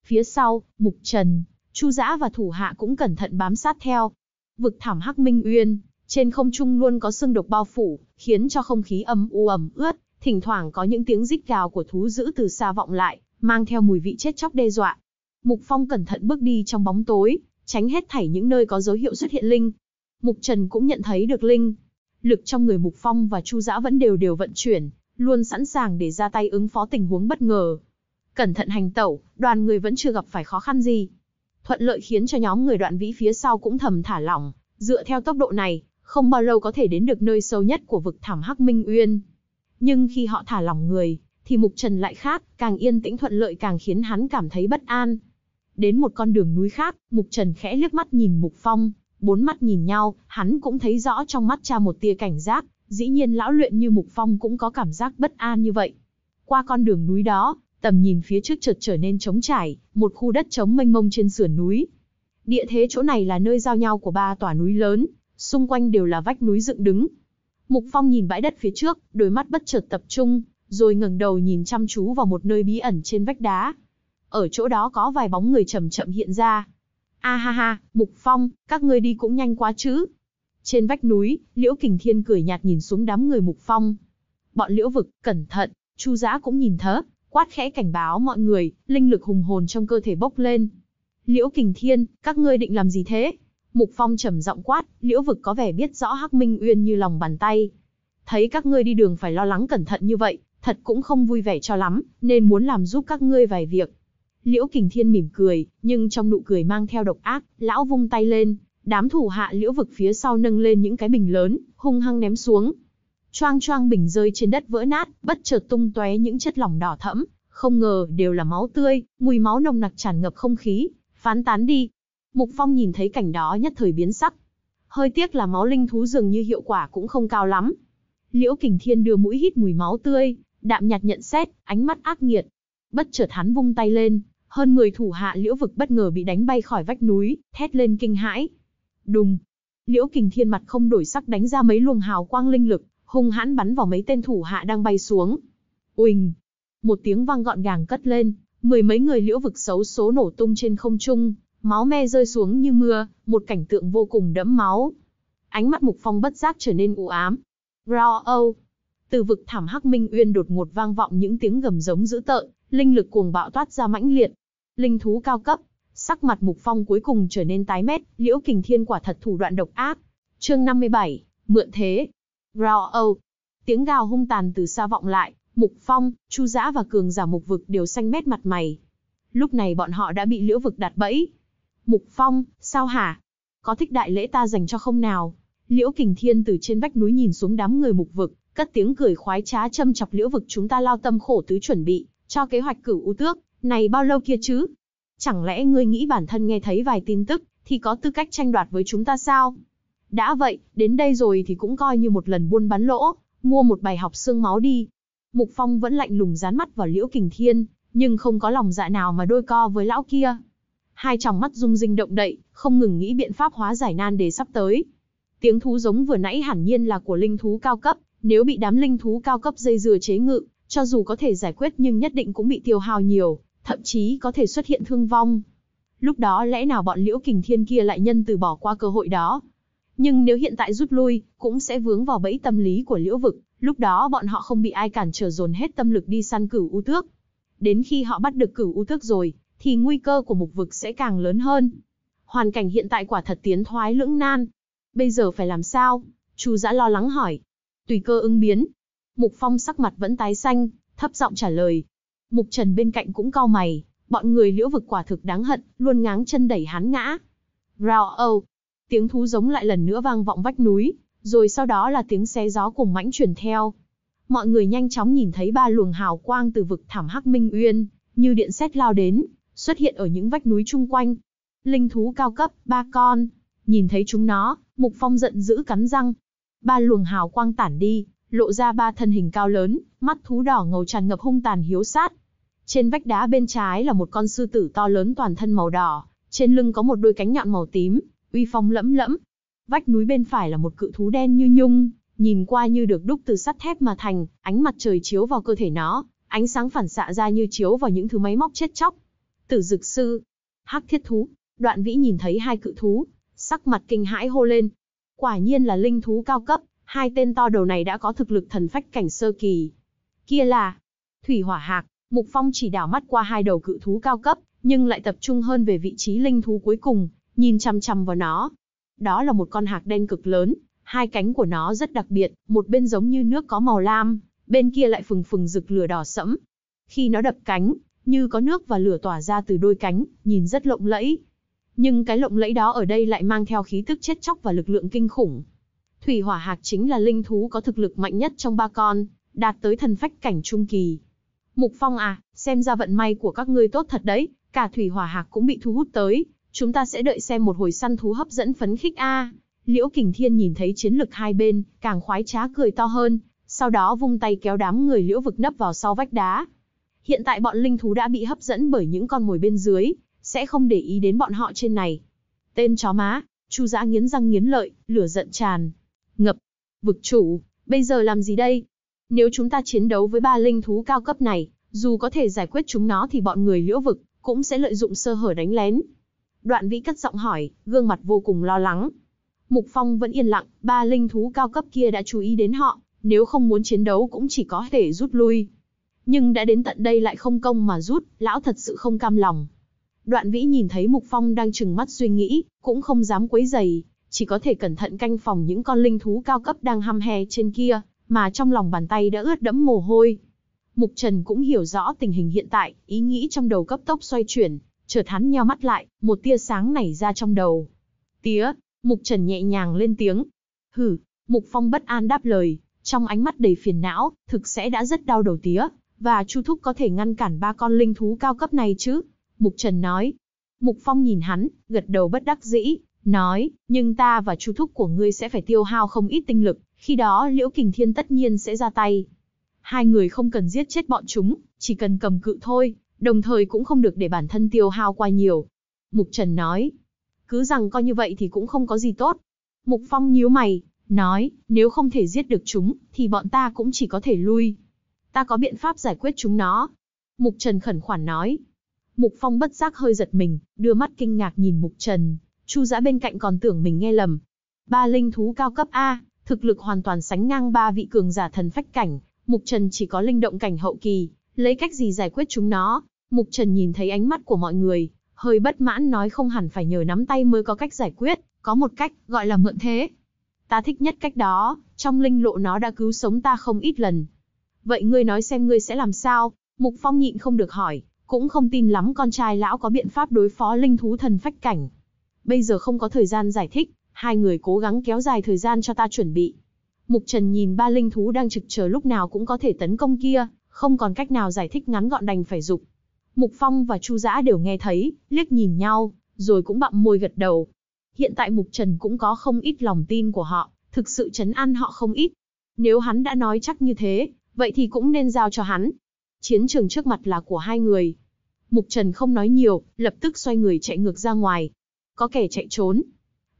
Phía sau, Mục Trần, Chu Dã và thủ hạ cũng cẩn thận bám sát theo. Vực thảm Hắc Minh Uyên, trên không trung luôn có sương độc bao phủ, khiến cho không khí âm u ẩm ướt, thỉnh thoảng có những tiếng rít gào của thú dữ từ xa vọng lại, mang theo mùi vị chết chóc đe dọa. Mục Phong cẩn thận bước đi trong bóng tối, tránh hết thảy những nơi có dấu hiệu xuất hiện linh. Mục Trần cũng nhận thấy được linh. Lực trong người Mục Phong và Chu Dã vẫn đều đều vận chuyển, luôn sẵn sàng để ra tay ứng phó tình huống bất ngờ. Cẩn thận hành tẩu, đoàn người vẫn chưa gặp phải khó khăn gì. Thuận lợi khiến cho nhóm người đoạn vĩ phía sau cũng thầm thả lỏng, dựa theo tốc độ này, không bao lâu có thể đến được nơi sâu nhất của vực thảm Hắc Minh Uyên. Nhưng khi họ thả lỏng người, thì Mục Trần lại khác, càng yên tĩnh thuận lợi càng khiến hắn cảm thấy bất an. Đến một con đường núi khác, Mục Trần khẽ liếc mắt nhìn Mục Phong, bốn mắt nhìn nhau, hắn cũng thấy rõ trong mắt cha một tia cảnh giác, dĩ nhiên lão luyện như Mục Phong cũng có cảm giác bất an như vậy. Qua con đường núi đó, tầm nhìn phía trước chợt trở nên trống trải, một khu đất trống mênh mông trên sườn núi. Địa thế chỗ này là nơi giao nhau của ba tòa núi lớn, xung quanh đều là vách núi dựng đứng. Mục Phong nhìn bãi đất phía trước, đôi mắt bất chợt tập trung, rồi ngẩng đầu nhìn chăm chú vào một nơi bí ẩn trên vách đá. Ở chỗ đó có vài bóng người chậm chậm hiện ra. A ha ha, Mục Phong, các ngươi đi cũng nhanh quá chứ. Trên vách núi, Liễu Kình Thiên cười nhạt nhìn xuống đám người Mục Phong. Bọn Liễu vực, cẩn thận, Chu Giã cũng nhìn thớ, quát khẽ cảnh báo mọi người, linh lực hùng hồn trong cơ thể bốc lên. Liễu Kình Thiên, các ngươi định làm gì thế? Mục Phong trầm giọng quát, Liễu vực có vẻ biết rõ Hắc Minh Uyên như lòng bàn tay. Thấy các ngươi đi đường phải lo lắng cẩn thận như vậy, thật cũng không vui vẻ cho lắm, nên muốn làm giúp các ngươi vài việc. Liễu Kình Thiên mỉm cười, nhưng trong nụ cười mang theo độc ác, lão vung tay lên, đám thủ hạ liễu vực phía sau nâng lên những cái bình lớn, hung hăng ném xuống. Choang choang bình rơi trên đất vỡ nát, bất chợt tung tóe những chất lỏng đỏ thẫm, không ngờ đều là máu tươi, mùi máu nồng nặc tràn ngập không khí, phán tán đi. Mục Phong nhìn thấy cảnh đó nhất thời biến sắc. Hơi tiếc là máu linh thú dường như hiệu quả cũng không cao lắm. Liễu Kình Thiên đưa mũi hít mùi máu tươi, đạm nhạt nhận xét, ánh mắt ác nghiệt. Bất chợt hắn vung tay lên, hơn 10 thủ hạ liễu vực bất ngờ bị đánh bay khỏi vách núi, thét lên kinh hãi. Đùng! Liễu kình thiên mặt không đổi sắc đánh ra mấy luồng hào quang linh lực, hung hãn bắn vào mấy tên thủ hạ đang bay xuống. Uỳnh! Một tiếng vang gọn gàng cất lên, mười mấy người liễu vực xấu số nổ tung trên không trung, máu me rơi xuống như mưa, một cảnh tượng vô cùng đẫm máu. Ánh mắt Mục Phong bất giác trở nên u ám. Rao âu! Từ vực thảm hắc minh uyên đột ngột vang vọng những tiếng gầm giống dữ tợn, linh lực cuồng bạo toát ra mãnh liệt, linh thú cao cấp. Sắc mặt Mục Phong cuối cùng trở nên tái mét, Liễu Kình Thiên quả thật thủ đoạn độc ác. Chương 57, mượn thế. Rao âu. Tiếng gào hung tàn từ xa vọng lại, Mục Phong, Chu Dã và cường giả Mục vực đều xanh mét mặt mày. Lúc này bọn họ đã bị Liễu vực đặt bẫy. Mục Phong, sao hả? Có thích đại lễ ta dành cho không nào? Liễu Kình Thiên từ trên vách núi nhìn xuống đám người Mục vực, cất tiếng cười khoái trá châm chọc Liễu vực chúng ta lao tâm khổ tứ chuẩn bị cho kế hoạch cửu u tước, này bao lâu kia chứ? Chẳng lẽ ngươi nghĩ bản thân nghe thấy vài tin tức, thì có tư cách tranh đoạt với chúng ta sao? Đã vậy, đến đây rồi thì cũng coi như một lần buôn bán lỗ, mua một bài học xương máu đi. Mục Phong vẫn lạnh lùng dán mắt vào Liễu Kình Thiên, nhưng không có lòng dạ nào mà đôi co với lão kia. Hai tròng mắt rung rinh động đậy, không ngừng nghĩ biện pháp hóa giải nan đề sắp tới. Tiếng thú giống vừa nãy hẳn nhiên là của linh thú cao cấp, nếu bị đám linh thú cao cấp dây dừa chế ngự, cho dù có thể giải quyết nhưng nhất định cũng bị tiêu hao nhiều, thậm chí có thể xuất hiện thương vong. Lúc đó lẽ nào bọn liễu kình thiên kia lại nhân từ bỏ qua cơ hội đó? Nhưng nếu hiện tại rút lui, cũng sẽ vướng vào bẫy tâm lý của liễu vực, lúc đó bọn họ không bị ai cản trở dồn hết tâm lực đi săn cửu u tước. Đến khi họ bắt được cửu u tước rồi, thì nguy cơ của mục vực sẽ càng lớn hơn. Hoàn cảnh hiện tại quả thật tiến thoái lưỡng nan. Bây giờ phải làm sao? Chu Dã lo lắng hỏi. Tùy cơ ứng biến. Mục Phong sắc mặt vẫn tái xanh, thấp giọng trả lời, Mục Trần bên cạnh cũng cau mày, bọn người liễu vực quả thực đáng hận, luôn ngáng chân đẩy hắn ngã. Rào âu, tiếng thú giống lại lần nữa vang vọng vách núi, rồi sau đó là tiếng xé gió cùng mãnh truyền theo. Mọi người nhanh chóng nhìn thấy ba luồng hào quang từ vực thảm hắc minh uyên, như điện xét lao đến, xuất hiện ở những vách núi chung quanh. Linh thú cao cấp, ba con. Nhìn thấy chúng nó, Mục Phong giận dữ cắn răng. Ba luồng hào quang tản đi, lộ ra ba thân hình cao lớn, mắt thú đỏ ngầu tràn ngập hung tàn hiếu sát, trên vách đá bên trái là một con sư tử to lớn toàn thân màu đỏ, trên lưng có một đôi cánh nhọn màu tím, uy phong lẫm lẫm. Vách núi bên phải là một cự thú đen như nhung, nhìn qua như được đúc từ sắt thép mà thành, ánh mặt trời chiếu vào cơ thể nó, ánh sáng phản xạ ra như chiếu vào những thứ máy móc chết chóc. Tử dực sư, hắc thiết thú, đoạn vĩ nhìn thấy hai cự thú, sắc mặt kinh hãi hô lên. Quả nhiên là linh thú cao cấp, hai tên to đầu này đã có thực lực thần phách cảnh sơ kỳ. Kia là, thủy hỏa hạc, Mục Phong chỉ đảo mắt qua hai đầu cự thú cao cấp, nhưng lại tập trung hơn về vị trí linh thú cuối cùng, nhìn chăm chăm vào nó. Đó là một con hạc đen cực lớn, hai cánh của nó rất đặc biệt, một bên giống như nước có màu lam, bên kia lại phừng phừng rực lửa đỏ sẫm. Khi nó đập cánh, như có nước và lửa tỏa ra từ đôi cánh, nhìn rất lộng lẫy. Nhưng cái lộng lẫy đó ở đây lại mang theo khí tức chết chóc và lực lượng kinh khủng. Thủy hỏa hạc chính là linh thú có thực lực mạnh nhất trong ba con, đạt tới thần phách cảnh trung kỳ, Mục Phong à, xem ra vận may của các ngươi tốt thật đấy, cả thủy hỏa hạc cũng bị thu hút tới, chúng ta sẽ đợi xem một hồi săn thú hấp dẫn phấn khích a. Liễu Kình Thiên nhìn thấy chiến lực hai bên, càng khoái trá cười to hơn, sau đó vung tay kéo đám người Liễu vực nấp vào sau vách đá. Hiện tại bọn linh thú đã bị hấp dẫn bởi những con mồi bên dưới, sẽ không để ý đến bọn họ trên này. Tên chó má, Chu Dã nghiến răng nghiến lợi, lửa giận tràn. Ngập, vực chủ, bây giờ làm gì đây? Nếu chúng ta chiến đấu với ba linh thú cao cấp này, dù có thể giải quyết chúng nó thì bọn người liễu vực cũng sẽ lợi dụng sơ hở đánh lén. Đoạn vĩ cất giọng hỏi, gương mặt vô cùng lo lắng. Mục Phong vẫn yên lặng, ba linh thú cao cấp kia đã chú ý đến họ, nếu không muốn chiến đấu cũng chỉ có thể rút lui. Nhưng đã đến tận đây lại không công mà rút, lão thật sự không cam lòng. Đoạn vĩ nhìn thấy Mục Phong đang trừng mắt suy nghĩ, cũng không dám quấy giày, chỉ có thể cẩn thận canh phòng những con linh thú cao cấp đang hăm hè trên kia, mà trong lòng bàn tay đã ướt đẫm mồ hôi. Mục Trần cũng hiểu rõ tình hình hiện tại, ý nghĩ trong đầu cấp tốc xoay chuyển, chợt hắn nheo mắt lại, một tia sáng nảy ra trong đầu. Tía, Mục Trần nhẹ nhàng lên tiếng. Hử, Mục Phong bất an đáp lời, trong ánh mắt đầy phiền não, thực sẽ đã rất đau đầu tía, và Chu Thúc có thể ngăn cản ba con linh thú cao cấp này chứ? Mục Trần nói. Mục Phong nhìn hắn, gật đầu bất đắc dĩ, nói, nhưng ta và Chu Thúc của ngươi sẽ phải tiêu hao không ít tinh lực, khi đó Liễu Kình Thiên tất nhiên sẽ ra tay. Hai người không cần giết chết bọn chúng, chỉ cần cầm cự thôi, đồng thời cũng không được để bản thân tiêu hao quá nhiều. Mục Trần nói, cứ rằng coi như vậy thì cũng không có gì tốt. Mục Phong nhíu mày, nói, nếu không thể giết được chúng, thì bọn ta cũng chỉ có thể lui. Ta có biện pháp giải quyết chúng nó. Mục Trần khẩn khoản nói. Mục Phong bất giác hơi giật mình, đưa mắt kinh ngạc nhìn Mục Trần. Chu dã bên cạnh còn tưởng mình nghe lầm. Ba linh thú cao cấp A, thực lực hoàn toàn sánh ngang ba vị cường giả thần phách cảnh, Mục Trần chỉ có linh động cảnh hậu kỳ, lấy cách gì giải quyết chúng nó? Mục Trần nhìn thấy ánh mắt của mọi người, hơi bất mãn nói không hẳn phải nhờ nắm tay mới có cách giải quyết, có một cách, gọi là mượn thế. Ta thích nhất cách đó, trong linh lộ nó đã cứu sống ta không ít lần. Vậy ngươi nói xem ngươi sẽ làm sao? Mục Phong nhịn không được hỏi, cũng không tin lắm con trai lão có biện pháp đối phó linh thú thần phách cảnh. Bây giờ không có thời gian giải thích, hai người cố gắng kéo dài thời gian cho ta chuẩn bị. Mục Trần nhìn ba linh thú đang trực chờ lúc nào cũng có thể tấn công kia, không còn cách nào giải thích ngắn gọn đành phải dục. Mục Phong và Chu Dã đều nghe thấy, liếc nhìn nhau, rồi cũng bặm môi gật đầu. Hiện tại Mục Trần cũng có không ít lòng tin của họ, thực sự chấn an họ không ít. Nếu hắn đã nói chắc như thế, vậy thì cũng nên giao cho hắn. Chiến trường trước mặt là của hai người. Mục Trần không nói nhiều, lập tức xoay người chạy ngược ra ngoài. Có kẻ chạy trốn,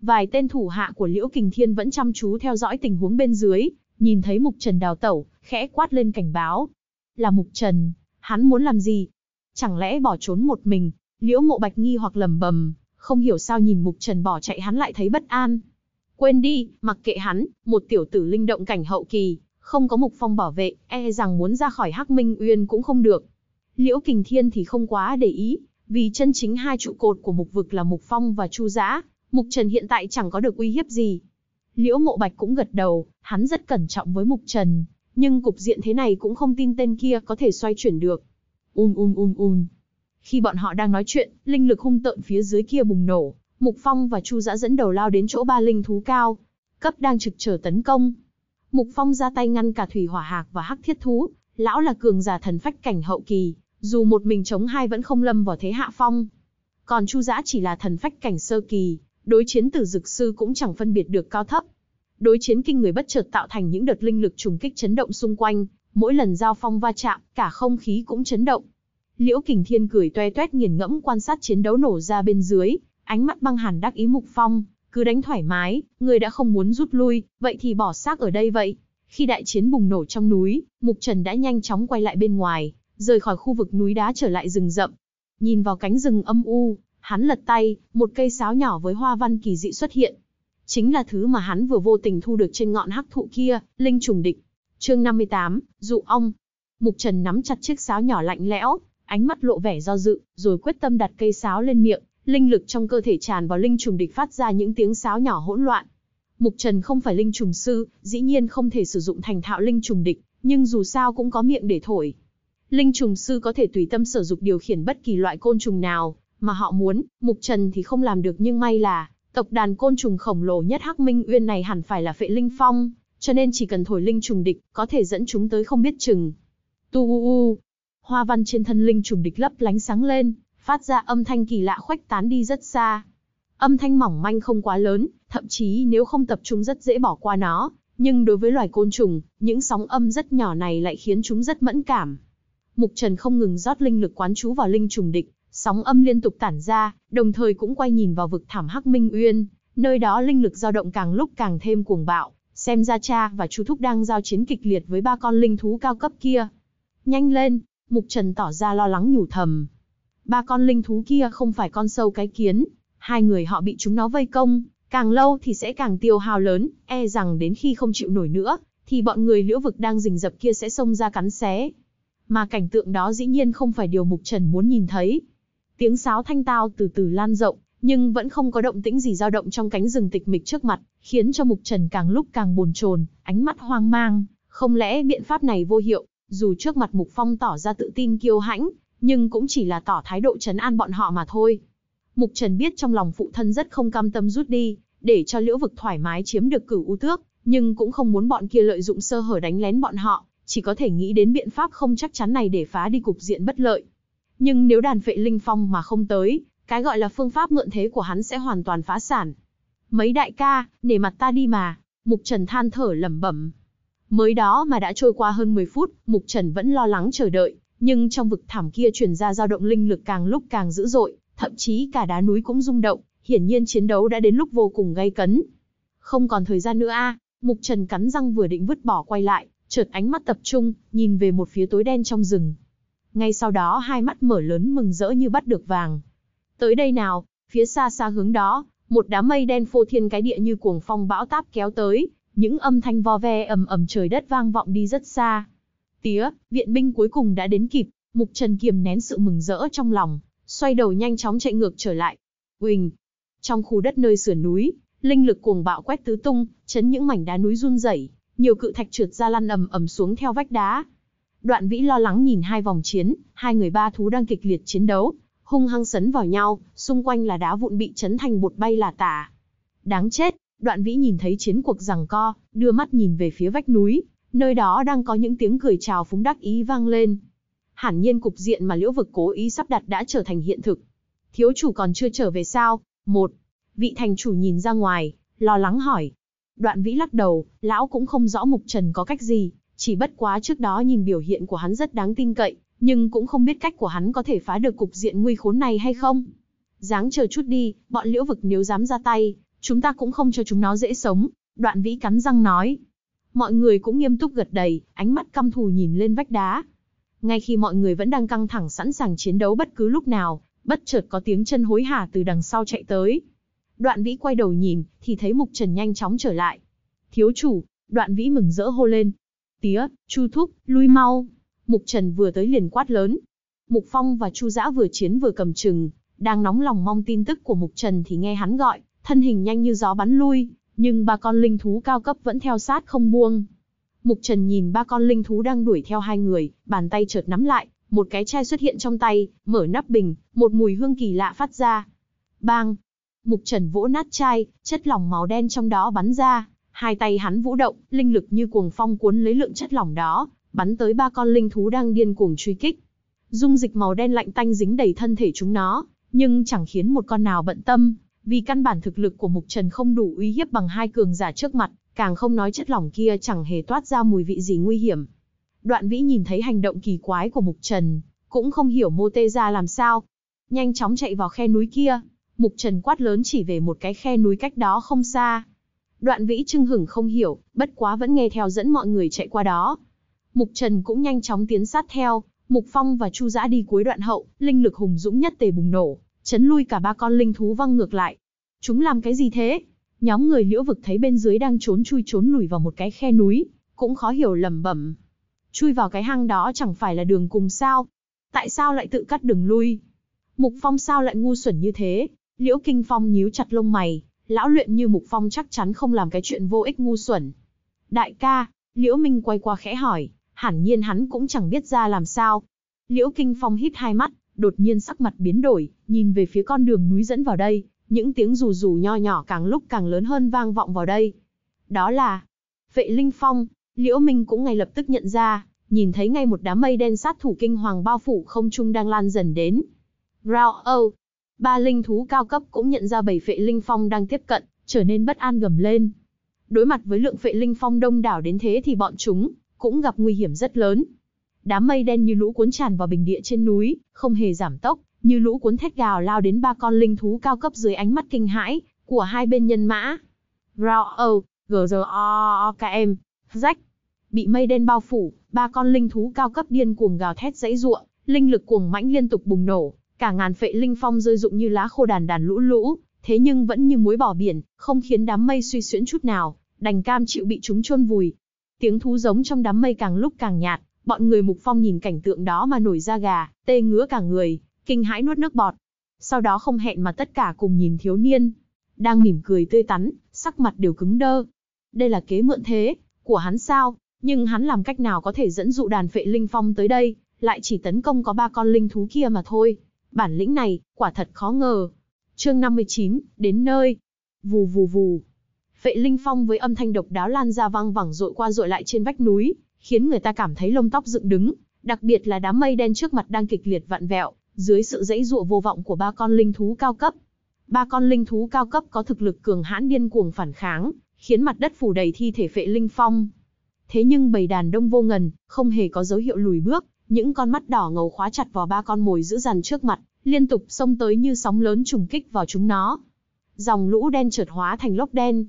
Vài tên thủ hạ của Liễu Kình Thiên vẫn chăm chú theo dõi tình huống bên dưới, nhìn thấy Mục Trần đào tẩu, khẽ quát lên cảnh báo. Là Mục Trần, hắn muốn làm gì? Chẳng lẽ bỏ trốn một mình? Liễu Mộ Bạch nghi hoặc lầm bầm, không hiểu sao nhìn Mục Trần bỏ chạy hắn lại thấy bất an. Quên đi, mặc kệ hắn, một tiểu tử linh động cảnh hậu kỳ, không có Mục Phong bảo vệ, e rằng muốn ra khỏi Hắc Minh Uyên cũng không được. Liễu Kình Thiên thì không quá để ý, vì chân chính hai trụ cột của Mục Vực là Mục Phong và Chu Giã, Mục Trần hiện tại chẳng có được uy hiếp gì. Liễu Mộ Bạch cũng gật đầu, hắn rất cẩn trọng với Mục Trần, nhưng cục diện thế này cũng không tin tên kia có thể xoay chuyển được. Um um um um. Khi bọn họ đang nói chuyện, linh lực hung tợn phía dưới kia bùng nổ, Mục Phong và Chu Dã dẫn đầu lao đến chỗ ba linh thú cao, cấp đang trực chờ tấn công. Mục Phong ra tay ngăn cả thủy hỏa hạc và hắc thiết thú, lão là cường giả thần phách cảnh hậu kỳ, dù một mình chống hai vẫn không lâm vào thế hạ phong. Còn Chu Dã chỉ là thần phách cảnh sơ kỳ, đối chiến tử dực sư cũng chẳng phân biệt được cao thấp. Đối chiến kinh người bất chợt tạo thành những đợt linh lực trùng kích chấn động xung quanh, mỗi lần giao phong va chạm, cả không khí cũng chấn động. Liễu Kình Thiên cười toe toét nghiền ngẫm quan sát chiến đấu nổ ra bên dưới, ánh mắt băng hàn đắc ý Mục Phong, cứ đánh thoải mái, người đã không muốn rút lui, vậy thì bỏ xác ở đây vậy. Khi đại chiến bùng nổ trong núi, Mục Trần đã nhanh chóng quay lại bên ngoài, rời khỏi khu vực núi đá trở lại rừng rậm. Nhìn vào cánh rừng âm u, Hắn lật tay, một cây sáo nhỏ với hoa văn kỳ dị xuất hiện. Chính là thứ mà hắn vừa vô tình thu được trên ngọn hắc thụ kia, linh trùng địch. Chương 58, dụ ong. Mục Trần nắm chặt chiếc sáo nhỏ lạnh lẽo, ánh mắt lộ vẻ do dự, rồi quyết tâm đặt cây sáo lên miệng, linh lực trong cơ thể tràn vào linh trùng địch phát ra những tiếng sáo nhỏ hỗn loạn. Mục Trần không phải linh trùng sư, dĩ nhiên không thể sử dụng thành thạo linh trùng địch, nhưng dù sao cũng có miệng để thổi. Linh trùng sư có thể tùy tâm sử dụng điều khiển bất kỳ loại côn trùng nào, mà họ muốn, Mục Trần thì không làm được nhưng may là, tộc đàn côn trùng khổng lồ nhất Hắc Minh Uyên này hẳn phải là Phệ Linh Phong, cho nên chỉ cần thổi linh trùng địch, có thể dẫn chúng tới không biết chừng. Tu u u, hoa văn trên thân linh trùng địch lấp lánh sáng lên, phát ra âm thanh kỳ lạ khoách tán đi rất xa. Âm thanh mỏng manh không quá lớn, thậm chí nếu không tập trung rất dễ bỏ qua nó, nhưng đối với loài côn trùng, những sóng âm rất nhỏ này lại khiến chúng rất mẫn cảm. Mục Trần không ngừng rót linh lực quán chú vào linh trùng địch, sóng âm liên tục tản ra, đồng thời cũng quay nhìn vào vực thảm Hắc Minh Uyên, nơi đó linh lực dao động càng lúc càng thêm cuồng bạo, xem ra cha và chu thúc đang giao chiến kịch liệt với ba con linh thú cao cấp kia. Nhanh lên, Mục Trần tỏ ra lo lắng nhủ thầm. Ba con linh thú kia không phải con sâu cái kiến, hai người họ bị chúng nó vây công, càng lâu thì sẽ càng tiêu hao lớn, e rằng đến khi không chịu nổi nữa, thì bọn người liễu vực đang rình rập kia sẽ xông ra cắn xé. Mà cảnh tượng đó dĩ nhiên không phải điều Mục Trần muốn nhìn thấy, Tiếng sáo thanh tao từ từ lan rộng, nhưng vẫn không có động tĩnh gì dao động trong cánh rừng tịch mịch trước mặt, khiến cho Mục Trần càng lúc càng buồn chồn, ánh mắt hoang mang, không lẽ biện pháp này vô hiệu, dù trước mặt Mục Phong tỏ ra tự tin kiêu hãnh, nhưng cũng chỉ là tỏ thái độ trấn an bọn họ mà thôi. Mục Trần biết trong lòng phụ thân rất không cam tâm rút đi, để cho Liễu Vực thoải mái chiếm được cửu ưu tước, nhưng cũng không muốn bọn kia lợi dụng sơ hở đánh lén bọn họ, chỉ có thể nghĩ đến biện pháp không chắc chắn này để phá đi cục diện bất lợi. Nhưng nếu đàn phệ linh phong mà không tới, cái gọi là phương pháp mượn thế của hắn sẽ hoàn toàn phá sản. Mấy đại ca, nể mặt ta đi mà, Mục Trần than thở lẩm bẩm. Mới đó mà đã trôi qua hơn 10 phút, Mục Trần vẫn lo lắng chờ đợi, nhưng trong vực thảm kia truyền ra dao động linh lực càng lúc càng dữ dội, thậm chí cả đá núi cũng rung động, hiển nhiên chiến đấu đã đến lúc vô cùng gay cấn. Không còn thời gian nữa a, Mục Trần cắn răng vừa định vứt bỏ quay lại, chợt ánh mắt tập trung, nhìn về một phía tối đen trong rừng, ngay sau đó hai mắt mở lớn mừng rỡ như bắt được vàng. Tới đây nào, phía xa xa hướng đó, một đám mây đen phô thiên cái địa như cuồng phong bão táp kéo tới, những âm thanh vo ve ầm ầm trời đất vang vọng đi rất xa. Tía, viện binh cuối cùng đã đến kịp, Mục Trần kiềm nén sự mừng rỡ trong lòng, xoay đầu nhanh chóng chạy ngược trở lại. Quỳnh, trong khu đất nơi sườn núi, linh lực cuồng bạo quét tứ tung, chấn những mảnh đá núi run rẩy, nhiều cự thạch trượt ra lăn ầm ầm xuống theo vách đá, Đoạn vĩ lo lắng nhìn hai vòng chiến, hai người ba thú đang kịch liệt chiến đấu, hung hăng sấn vào nhau, xung quanh là đá vụn bị chấn thành bột bay là tả. Đáng chết, đoạn vĩ nhìn thấy chiến cuộc rằng co, đưa mắt nhìn về phía vách núi, nơi đó đang có những tiếng cười chào phúng đắc ý vang lên. Hẳn nhiên cục diện mà liễu vực cố ý sắp đặt đã trở thành hiện thực. Thiếu chủ còn chưa trở về sao? Một, vị thành chủ nhìn ra ngoài, lo lắng hỏi. Đoạn vĩ lắc đầu, lão cũng không rõ mục trần có cách gì, chỉ bất quá trước đó nhìn biểu hiện của hắn rất đáng tin cậy, nhưng cũng không biết cách của hắn có thể phá được cục diện nguy khốn này hay không. Dáng chờ chút đi, bọn liễu vực nếu dám ra tay, chúng ta cũng không cho chúng nó dễ sống, đoạn vĩ cắn răng nói. Mọi người cũng nghiêm túc gật đầy, ánh mắt căm thù nhìn lên vách đá. Ngay khi mọi người vẫn đang căng thẳng sẵn sàng chiến đấu bất cứ lúc nào, bất chợt có tiếng chân hối hả từ đằng sau chạy tới. Đoạn vĩ quay đầu nhìn, thì thấy mục trần nhanh chóng trở lại. Thiếu chủ, đoạn vĩ mừng rỡ hô lên, tía, Chu Thúc, lui mau. Mục Trần vừa tới liền quát lớn. Mục Phong và Chu Dã vừa chiến vừa cầm chừng, đang nóng lòng mong tin tức của Mục Trần thì nghe hắn gọi, thân hình nhanh như gió bắn lui, nhưng ba con linh thú cao cấp vẫn theo sát không buông. Mục Trần nhìn ba con linh thú đang đuổi theo hai người, bàn tay chợt nắm lại, một cái chai xuất hiện trong tay, mở nắp bình, một mùi hương kỳ lạ phát ra. Bang! Mục Trần vỗ nát chai, chất lỏng màu đen trong đó bắn ra, Hai tay hắn vũ động, linh lực như cuồng phong cuốn lấy lượng chất lỏng đó, bắn tới ba con linh thú đang điên cuồng truy kích. Dung dịch màu đen lạnh tanh dính đầy thân thể chúng nó, nhưng chẳng khiến một con nào bận tâm, vì căn bản thực lực của Mục Trần không đủ uy hiếp bằng hai cường giả trước mặt, càng không nói chất lỏng kia chẳng hề toát ra mùi vị gì nguy hiểm. Đoạn Vĩ nhìn thấy hành động kỳ quái của Mục Trần, cũng không hiểu Mô Tê ra làm sao, nhanh chóng chạy vào khe núi kia. Mục Trần quát lớn chỉ về một cái khe núi cách đó không xa, Đoạn vĩ trưng hửng không hiểu, bất quá vẫn nghe theo dẫn mọi người chạy qua đó. Mục Trần cũng nhanh chóng tiến sát theo, Mục Phong và Chu Dã đi cuối đoạn hậu, linh lực hùng dũng nhất tề bùng nổ, chấn lui cả ba con linh thú văng ngược lại. Chúng làm cái gì thế? Nhóm người liễu vực thấy bên dưới đang trốn chui trốn lùi vào một cái khe núi, cũng khó hiểu lầm bẩm. Chui vào cái hang đó chẳng phải là đường cùng sao? Tại sao lại tự cắt đường lui? Mục Phong sao lại ngu xuẩn như thế? Liễu Kinh Phong nhíu chặt lông mày, lão luyện như Mục Phong chắc chắn không làm cái chuyện vô ích ngu xuẩn. Đại ca, Liễu Minh quay qua khẽ hỏi, hẳn nhiên hắn cũng chẳng biết ra làm sao. Liễu Kinh Phong hít hai mắt, đột nhiên sắc mặt biến đổi, nhìn về phía con đường núi dẫn vào đây, những tiếng rù rù nho nhỏ càng lúc càng lớn hơn vang vọng vào đây. Đó là Vệ Linh Phong, Liễu Minh cũng ngay lập tức nhận ra, nhìn thấy ngay một đám mây đen sát thủ kinh hoàng bao phủ không trung đang lan dần đến. Rao Âu, ba linh thú cao cấp cũng nhận ra bảy phệ linh phong đang tiếp cận, trở nên bất an gầm lên. Đối mặt với lượng phệ linh phong đông đảo đến thế thì bọn chúng cũng gặp nguy hiểm rất lớn. Đám mây đen như lũ cuốn tràn vào bình địa trên núi, không hề giảm tốc, như lũ cuốn thét gào lao đến ba con linh thú cao cấp dưới ánh mắt kinh hãi của hai bên nhân mã. Rao, GROKM, rách. Bị mây đen bao phủ, ba con linh thú cao cấp điên cuồng gào thét dãy ruộng, linh lực cuồng mãnh liên tục bùng nổ, Cả ngàn phệ linh phong rơi rụng như lá khô đàn đàn lũ lũ, thế nhưng vẫn như muối bỏ biển, không khiến đám mây suy xuyễn chút nào, đành cam chịu bị chúng chôn vùi. Tiếng thú giống trong đám mây càng lúc càng nhạt, bọn người mục phong nhìn cảnh tượng đó mà nổi da gà, tê ngứa cả người, kinh hãi nuốt nước bọt. Sau đó không hẹn mà tất cả cùng nhìn thiếu niên, đang mỉm cười tươi tắn, sắc mặt đều cứng đơ. Đây là kế mượn thế, của hắn sao, nhưng hắn làm cách nào có thể dẫn dụ đàn phệ linh phong tới đây, lại chỉ tấn công có ba con linh thú kia mà thôi bản lĩnh này, quả thật khó ngờ. Chương 59, đến nơi. Vù vù vù. Vệ linh phong với âm thanh độc đáo lan ra vang vẳng dội qua dội lại trên vách núi, khiến người ta cảm thấy lông tóc dựng đứng, đặc biệt là đám mây đen trước mặt đang kịch liệt vặn vẹo, dưới sự dãy dụa vô vọng của ba con linh thú cao cấp. Ba con linh thú cao cấp có thực lực cường hãn điên cuồng phản kháng, khiến mặt đất phủ đầy thi thể phệ linh phong. Thế nhưng bầy đàn đông vô ngần, không hề có dấu hiệu lùi bước, những con mắt đỏ ngầu khóa chặt vào ba con mồi dữ dằn trước mặt, liên tục xông tới như sóng lớn trùng kích vào chúng nó. Dòng lũ đen chợt hóa thành lốc đen.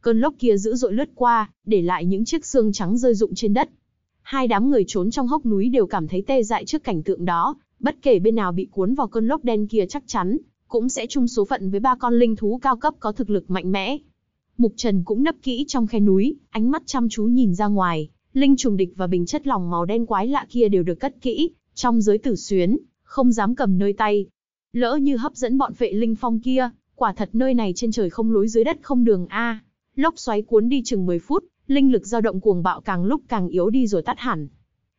Cơn lốc kia dữ dội lướt qua, để lại những chiếc xương trắng rơi rụng trên đất. Hai đám người trốn trong hốc núi đều cảm thấy tê dại trước cảnh tượng đó, bất kể bên nào bị cuốn vào cơn lốc đen kia chắc chắn cũng sẽ chung số phận với ba con linh thú cao cấp có thực lực mạnh mẽ. Mục Trần cũng nấp kỹ trong khe núi, ánh mắt chăm chú nhìn ra ngoài linh trùng địch và bình chất lòng màu đen quái lạ kia đều được cất kỹ, trong giới tử xuyến, không dám cầm nơi tay. Lỡ như hấp dẫn bọn vệ linh phong kia, quả thật nơi này trên trời không lối dưới đất không đường A. Lốc xoáy cuốn đi chừng 10 phút, linh lực dao động cuồng bạo càng lúc càng yếu đi rồi tắt hẳn.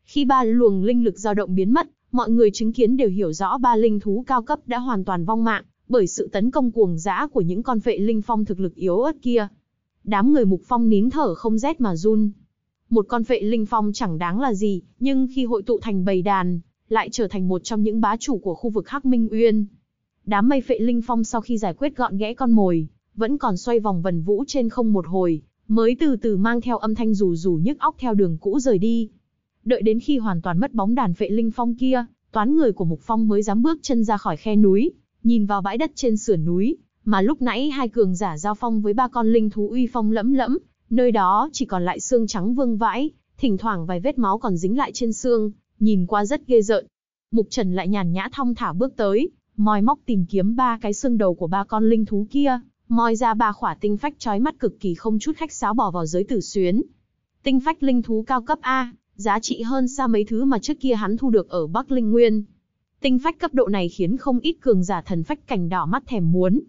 Khi ba luồng linh lực dao động biến mất, mọi người chứng kiến đều hiểu rõ ba linh thú cao cấp đã hoàn toàn vong mạng, bởi sự tấn công cuồng dã của những con vệ linh phong thực lực yếu ớt kia. Đám người mục phong nín thở không rét mà run, một con phệ linh phong chẳng đáng là gì, nhưng khi hội tụ thành bầy đàn, lại trở thành một trong những bá chủ của khu vực Hắc Minh Uyên. Đám mây phệ linh phong sau khi giải quyết gọn ghẽ con mồi, vẫn còn xoay vòng vần vũ trên không một hồi, mới từ từ mang theo âm thanh rủ rủ nhức óc theo đường cũ rời đi. Đợi đến khi hoàn toàn mất bóng đàn phệ linh phong kia, toán người của Mục Phong mới dám bước chân ra khỏi khe núi, nhìn vào bãi đất trên sườn núi, mà lúc nãy hai cường giả giao phong với ba con linh thú uy phong lẫm lẫm, Nơi đó chỉ còn lại xương trắng vương vãi, thỉnh thoảng vài vết máu còn dính lại trên xương, nhìn qua rất ghê rợn. Mục Trần lại nhàn nhã thong thả bước tới, moi móc tìm kiếm ba cái xương đầu của ba con linh thú kia, moi ra ba khỏa tinh phách trói mắt cực kỳ không chút khách sáo bỏ vào giới tử xuyến. Tinh phách linh thú cao cấp A, giá trị hơn xa mấy thứ mà trước kia hắn thu được ở Bắc Linh Nguyên. Tinh phách cấp độ này khiến không ít cường giả thần phách cảnh đỏ mắt thèm muốn,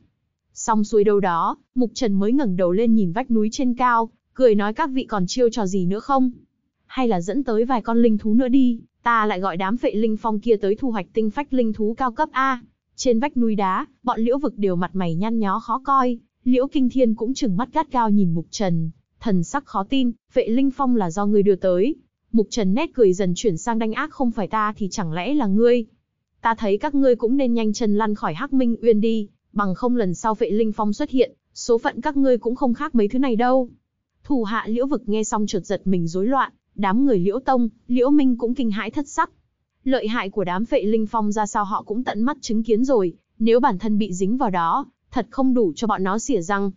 Xong xuôi đâu đó, Mục Trần mới ngẩng đầu lên nhìn vách núi trên cao, cười nói các vị còn chiêu trò gì nữa không? Hay là dẫn tới vài con linh thú nữa đi, ta lại gọi đám phệ linh phong kia tới thu hoạch tinh phách linh thú cao cấp A. Trên vách núi đá, bọn liễu vực đều mặt mày nhăn nhó khó coi, liễu kinh thiên cũng chừng mắt gắt cao nhìn Mục Trần, thần sắc khó tin, vệ linh phong là do ngươi đưa tới. Mục Trần nét cười dần chuyển sang đánh ác không phải ta thì chẳng lẽ là ngươi. Ta thấy các ngươi cũng nên nhanh chân lăn khỏi Hắc Minh Uyên đi, bằng không lần sau vệ linh phong xuất hiện, số phận các ngươi cũng không khác mấy thứ này đâu. Thủ hạ liễu vực nghe xong trượt giật mình rối loạn, đám người liễu tông, liễu minh cũng kinh hãi thất sắc. Lợi hại của đám vệ linh phong ra sao họ cũng tận mắt chứng kiến rồi, nếu bản thân bị dính vào đó, thật không đủ cho bọn nó xỉa răng.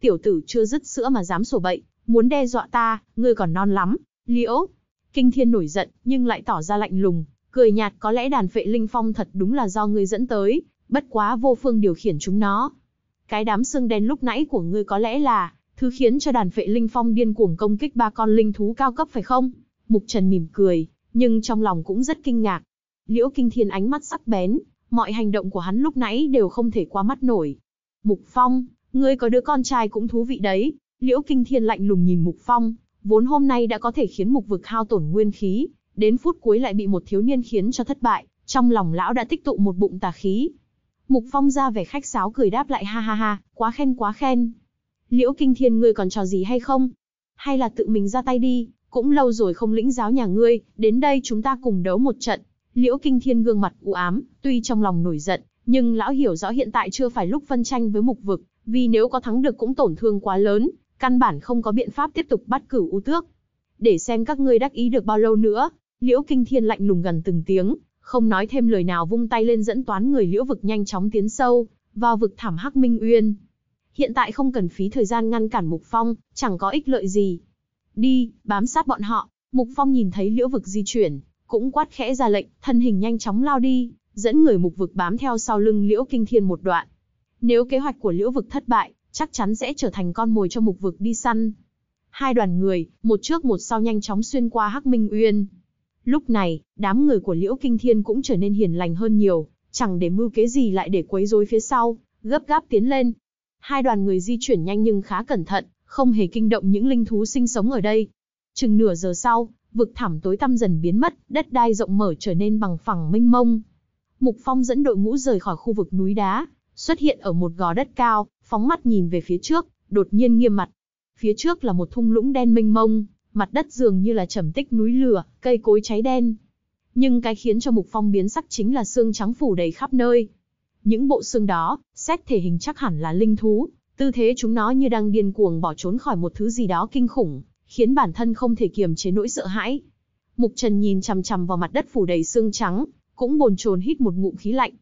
Tiểu tử chưa dứt sữa mà dám sổ bậy, muốn đe dọa ta, ngươi còn non lắm, liễu. Kinh thiên nổi giận, nhưng lại tỏ ra lạnh lùng, cười nhạt có lẽ đàn phệ linh phong thật đúng là do ngươi dẫn tới, bất quá vô phương điều khiển chúng nó. Cái đám xương đen lúc nãy của ngươi có lẽ là thứ khiến cho đàn phệ linh phong điên cuồng công kích ba con linh thú cao cấp phải không? Mục Trần mỉm cười, nhưng trong lòng cũng rất kinh ngạc. Liễu Kinh Thiên ánh mắt sắc bén, mọi hành động của hắn lúc nãy đều không thể qua mắt nổi. Mục Phong, ngươi có đứa con trai cũng thú vị đấy. Liễu Kinh Thiên lạnh lùng nhìn Mục Phong, vốn hôm nay đã có thể khiến Mục Vực hao tổn nguyên khí, đến phút cuối lại bị một thiếu niên khiến cho thất bại, trong lòng lão đã tích tụ một bụng tà khí, Mục Phong ra vẻ khách sáo cười đáp lại ha ha ha, quá khen quá khen. Liễu Kinh Thiên ngươi còn trò gì hay không? Hay là tự mình ra tay đi, cũng lâu rồi không lĩnh giáo nhà ngươi, đến đây chúng ta cùng đấu một trận. Liễu Kinh Thiên gương mặt u ám, tuy trong lòng nổi giận, nhưng lão hiểu rõ hiện tại chưa phải lúc phân tranh với mục vực, vì nếu có thắng được cũng tổn thương quá lớn, căn bản không có biện pháp tiếp tục bắt cửu u tước. Để xem các ngươi đắc ý được bao lâu nữa, Liễu Kinh Thiên lạnh lùng gần từng tiếng, không nói thêm lời nào vung tay lên dẫn toán người liễu vực nhanh chóng tiến sâu, vào vực thảm hắc minh uyên. Hiện tại không cần phí thời gian ngăn cản Mục Phong, chẳng có ích lợi gì. Đi, bám sát bọn họ, Mục Phong nhìn thấy liễu vực di chuyển, cũng quát khẽ ra lệnh, thân hình nhanh chóng lao đi, dẫn người mục vực bám theo sau lưng liễu kinh thiên một đoạn. Nếu kế hoạch của liễu vực thất bại, chắc chắn sẽ trở thành con mồi cho mục vực đi săn. Hai đoàn người, một trước một sau nhanh chóng xuyên qua Hắc Minh Uyên. Lúc này, đám người của Liễu Kinh Thiên cũng trở nên hiền lành hơn nhiều, chẳng để mưu kế gì lại để quấy rối phía sau, gấp gáp tiến lên. Hai đoàn người di chuyển nhanh nhưng khá cẩn thận, không hề kinh động những linh thú sinh sống ở đây. Chừng nửa giờ sau, vực thẳm tối tăm dần biến mất, đất đai rộng mở trở nên bằng phẳng mênh mông. Mục Phong dẫn đội ngũ rời khỏi khu vực núi đá, xuất hiện ở một gò đất cao, phóng mắt nhìn về phía trước, đột nhiên nghiêm mặt. Phía trước là một thung lũng đen mênh mông, mặt đất dường như là trầm tích núi lửa, cây cối cháy đen. Nhưng cái khiến cho Mục Phong biến sắc chính là xương trắng phủ đầy khắp nơi. Những bộ xương đó, xét thể hình chắc hẳn là linh thú, tư thế chúng nó như đang điên cuồng bỏ trốn khỏi một thứ gì đó kinh khủng, khiến bản thân không thể kiềm chế nỗi sợ hãi. Mục Trần nhìn chằm chằm vào mặt đất phủ đầy xương trắng, cũng bồn chồn hít một ngụm khí lạnh.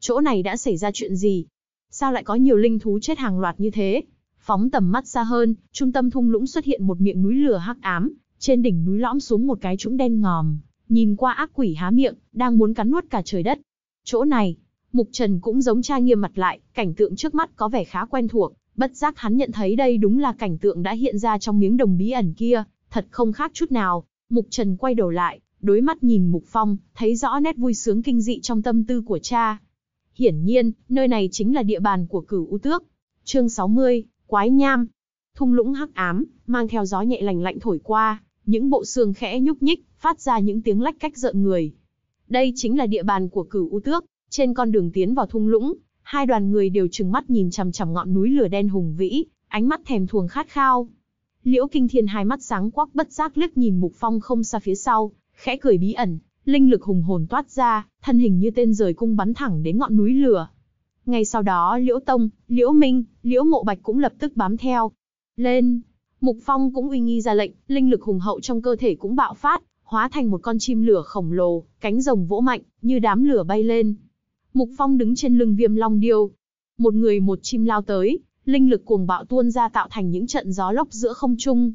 Chỗ này đã xảy ra chuyện gì? Sao lại có nhiều linh thú chết hàng loạt như thế? Phóng tầm mắt xa hơn, trung tâm thung lũng xuất hiện một miệng núi lửa hắc ám, trên đỉnh núi lõm xuống một cái trũng đen ngòm, nhìn qua ác quỷ há miệng, đang muốn cắn nuốt cả trời đất. Chỗ này, Mục Trần cũng giống cha nghiêm mặt lại, cảnh tượng trước mắt có vẻ khá quen thuộc, bất giác hắn nhận thấy đây đúng là cảnh tượng đã hiện ra trong miếng đồng bí ẩn kia, thật không khác chút nào. Mục Trần quay đầu lại, đối mắt nhìn Mục Phong, thấy rõ nét vui sướng kinh dị trong tâm tư của cha. Hiển nhiên, nơi này chính là địa bàn của cửu U Tước. Chương 60, quái nham. Thung lũng hắc ám, mang theo gió nhẹ lành lạnh thổi qua, những bộ xương khẽ nhúc nhích, phát ra những tiếng lách cách rợn người. Đây chính là địa bàn của cửu u tước, trên con đường tiến vào thung lũng, hai đoàn người đều trừng mắt nhìn chằm chằm ngọn núi lửa đen hùng vĩ, ánh mắt thèm thuồng khát khao. Liễu Kinh Thiên hai mắt sáng quắc bất giác liếc nhìn Mục Phong không xa phía sau, khẽ cười bí ẩn, linh lực hùng hồn toát ra, thân hình như tên rời cung bắn thẳng đến ngọn núi lửa. Ngay sau đó Liễu Tông, Liễu Minh, Liễu Mộ Bạch cũng lập tức bám theo. Lên, Mục Phong cũng uy nghi ra lệnh, linh lực hùng hậu trong cơ thể cũng bạo phát, hóa thành một con chim lửa khổng lồ, cánh rồng vỗ mạnh, như đám lửa bay lên. Mục Phong đứng trên lưng viêm long điêu. Một người một chim lao tới, linh lực cuồng bạo tuôn ra tạo thành những trận gió lốc giữa không trung.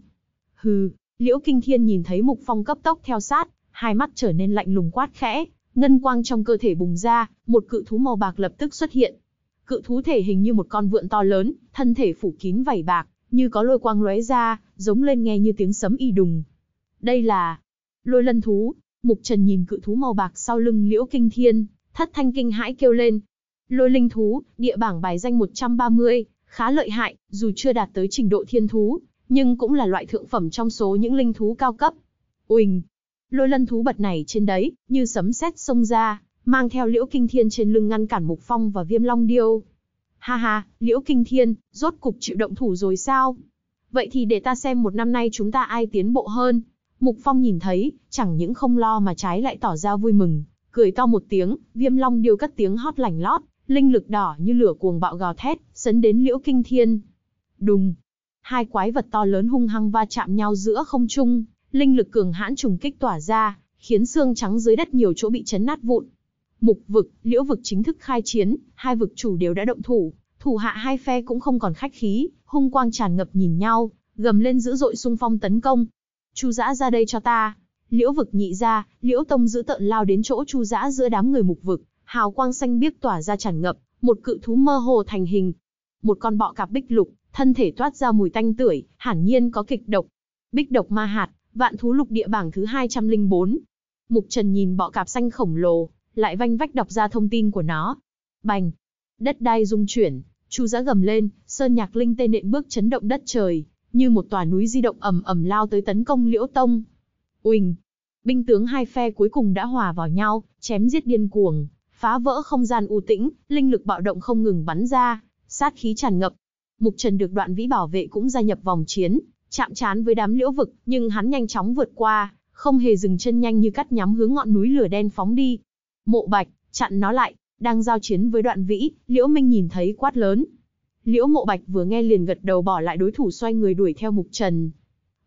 Hừ, Liễu Kinh Thiên nhìn thấy Mục Phong cấp tốc theo sát, hai mắt trở nên lạnh lùng quát khẽ, ngân quang trong cơ thể bùng ra, một cự thú màu bạc lập tức xuất hiện, Cự thú thể hình như một con vượn to lớn, thân thể phủ kín vảy bạc, như có lôi quang lóe ra, giống lên nghe như tiếng sấm y đùng. Đây là lôi lân thú. Mục Trần nhìn cự thú màu bạc sau lưng liễu kinh thiên, thất thanh kinh hãi kêu lên. Lôi linh thú, địa bảng bài danh 130, khá lợi hại, dù chưa đạt tới trình độ thiên thú, nhưng cũng là loại thượng phẩm trong số những linh thú cao cấp. Uỳnh! Lôi lân thú bật này trên đấy, như sấm sét xông ra, mang theo Liễu Kinh Thiên trên lưng ngăn cản Mục Phong và Viêm Long Điêu. Ha ha, Liễu Kinh Thiên, rốt cục chịu động thủ rồi sao? Vậy thì để ta xem một năm nay chúng ta ai tiến bộ hơn. Mục Phong nhìn thấy, chẳng những không lo mà trái lại tỏ ra vui mừng, cười to một tiếng, Viêm Long Điêu cất tiếng hót lành lót, linh lực đỏ như lửa cuồng bạo gào thét, sấn đến Liễu Kinh Thiên. Đùng, hai quái vật to lớn hung hăng va chạm nhau giữa không trung, linh lực cường hãn trùng kích tỏa ra, khiến xương trắng dưới đất nhiều chỗ bị chấn nát vụn, mục vực, liễu vực chính thức khai chiến, hai vực chủ đều đã động thủ, thủ hạ hai phe cũng không còn khách khí, hung quang tràn ngập nhìn nhau, gầm lên dữ dội xung phong tấn công. Chu Dã ra đây cho ta. Liễu vực nhị ra, Liễu Tông giữ tợn lao đến chỗ Chu Dã giữa đám người mục vực, hào quang xanh biếc tỏa ra tràn ngập, một cự thú mơ hồ thành hình. Một con bọ cạp bích lục, thân thể toát ra mùi tanh tưởi, hẳn nhiên có kịch độc. Bích độc ma hạt, vạn thú lục địa bảng thứ 204. Mục Trần nhìn bọ cạp xanh khổng lồ, lại vanh vách đọc ra thông tin của nó. Bành! Đất đai rung chuyển, chu giã gầm lên, sơn nhạc linh tê nện bước chấn động đất trời, như một tòa núi di động ầm ầm lao tới tấn công liễu tông. Uỳnh! Binh tướng hai phe cuối cùng đã hòa vào nhau, chém giết điên cuồng, phá vỡ không gian u tĩnh, linh lực bạo động không ngừng bắn ra, sát khí tràn ngập. Mục Trần được đoạn vĩ bảo vệ cũng gia nhập vòng chiến, chạm trán với đám liễu vực, nhưng hắn nhanh chóng vượt qua, không hề dừng chân nhanh như cắt nhắm hướng ngọn núi lửa đen phóng đi. Mộ Bạch, chặn nó lại, đang giao chiến với đoạn vĩ, Liễu Minh nhìn thấy quát lớn. Liễu Mộ Bạch vừa nghe liền gật đầu bỏ lại đối thủ xoay người đuổi theo Mục Trần.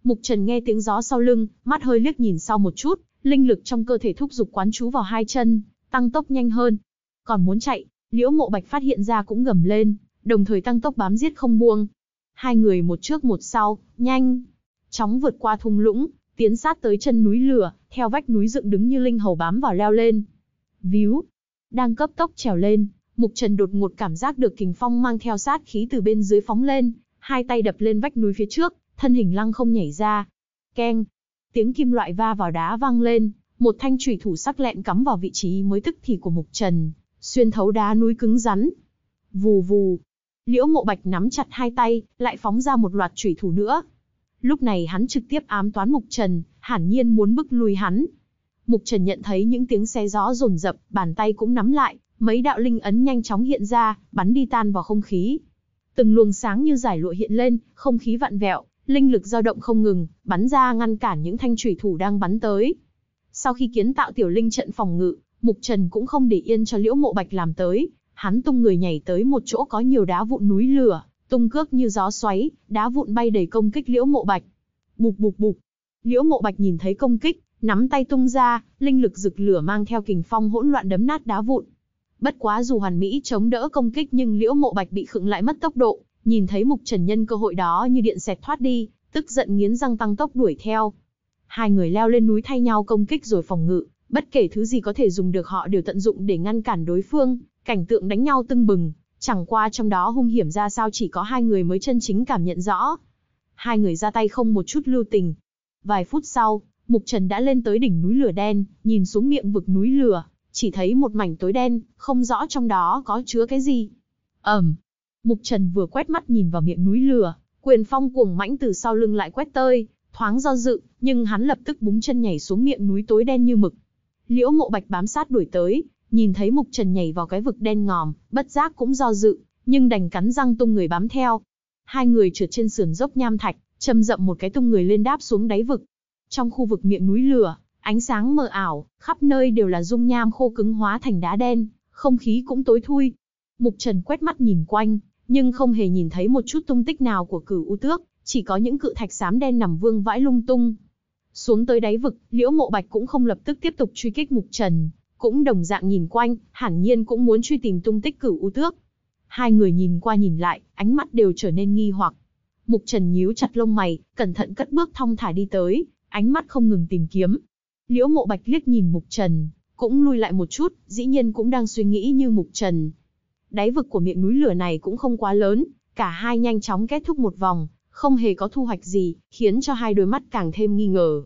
Mục Trần nghe tiếng gió sau lưng, mắt hơi liếc nhìn sau một chút, linh lực trong cơ thể thúc giục quán chú vào hai chân, tăng tốc nhanh hơn. Còn muốn chạy, Liễu Mộ Bạch phát hiện ra cũng gầm lên, đồng thời tăng tốc bám giết không buông. Hai người một trước một sau, nhanh, chóng vượt qua thung lũng, tiến sát tới chân núi lửa, theo vách núi dựng đứng như linh hầu bám vào leo lên. Víu. Đang cấp tốc trèo lên, Mục Trần đột ngột cảm giác được kình phong mang theo sát khí từ bên dưới phóng lên, hai tay đập lên vách núi phía trước, thân hình lăng không nhảy ra. Keng. Tiếng kim loại va vào đá vang lên, một thanh chủy thủ sắc lẹn cắm vào vị trí mới tức thì của Mục Trần, xuyên thấu đá núi cứng rắn. Vù vù. Liễu Mộ Bạch nắm chặt hai tay, lại phóng ra một loạt chủy thủ nữa. Lúc này hắn trực tiếp ám toán Mục Trần, hẳn nhiên muốn bức lùi hắn. Mục Trần nhận thấy những tiếng xe gió rồn rập, bàn tay cũng nắm lại, mấy đạo linh ấn nhanh chóng hiện ra, bắn đi tan vào không khí. Từng luồng sáng như giải lụa hiện lên, không khí vặn vẹo, linh lực dao động không ngừng, bắn ra ngăn cản những thanh thủy thủ đang bắn tới. Sau khi kiến tạo tiểu linh trận phòng ngự, Mục Trần cũng không để yên cho Liễu Mộ Bạch làm tới, hắn tung người nhảy tới một chỗ có nhiều đá vụn núi lửa, tung cước như gió xoáy, đá vụn bay đầy công kích Liễu Mộ Bạch. Bục bục bục. Liễu Mộ Bạch nhìn thấy công kích, Nắm tay tung ra, linh lực rực lửa mang theo kình phong hỗn loạn đấm nát đá vụn. Bất quá dù hoàn mỹ chống đỡ công kích nhưng Liễu Mộ Bạch bị khựng lại mất tốc độ, nhìn thấy Mục Trần Nhân cơ hội đó như điện xẹt thoát đi, tức giận nghiến răng tăng tốc đuổi theo. Hai người leo lên núi thay nhau công kích rồi phòng ngự, bất kể thứ gì có thể dùng được họ đều tận dụng để ngăn cản đối phương, cảnh tượng đánh nhau tưng bừng, chẳng qua trong đó hung hiểm ra sao chỉ có hai người mới chân chính cảm nhận rõ. Hai người ra tay không một chút lưu tình. Vài phút sau, Mục Trần đã lên tới đỉnh núi lửa đen, nhìn xuống miệng vực núi lửa, chỉ thấy một mảnh tối đen, không rõ trong đó có chứa cái gì. Ầm. Um, Mục Trần vừa quét mắt nhìn vào miệng núi lửa, quyền phong cuồng mãnh từ sau lưng lại quét tơi, thoáng do dự, nhưng hắn lập tức búng chân nhảy xuống miệng núi tối đen như mực. Liễu Mộ Bạch bám sát đuổi tới, nhìn thấy Mục Trần nhảy vào cái vực đen ngòm, bất giác cũng do dự, nhưng đành cắn răng tung người bám theo. Hai người trượt trên sườn dốc nham thạch, châm dậm một cái tung người lên đáp xuống đáy vực, trong khu vực miệng núi lửa, ánh sáng mờ ảo, khắp nơi đều là dung nham khô cứng hóa thành đá đen, không khí cũng tối thui. Mục Trần quét mắt nhìn quanh, nhưng không hề nhìn thấy một chút tung tích nào của cửu u tước, chỉ có những cự thạch xám đen nằm vương vãi lung tung. Xuống tới đáy vực, Liễu Mộ Bạch cũng không lập tức tiếp tục truy kích Mục Trần, cũng đồng dạng nhìn quanh, hẳn nhiên cũng muốn truy tìm tung tích cửu u tước. Hai người nhìn qua nhìn lại, ánh mắt đều trở nên nghi hoặc. Mục Trần nhíu chặt lông mày, cẩn thận cất bước thong thả đi tới, ánh mắt không ngừng tìm kiếm. Liễu mộ bạch liếc nhìn mục trần, cũng lui lại một chút, dĩ nhiên cũng đang suy nghĩ như mục trần. Đáy vực của miệng núi lửa này cũng không quá lớn, cả hai nhanh chóng kết thúc một vòng, không hề có thu hoạch gì, khiến cho hai đôi mắt càng thêm nghi ngờ.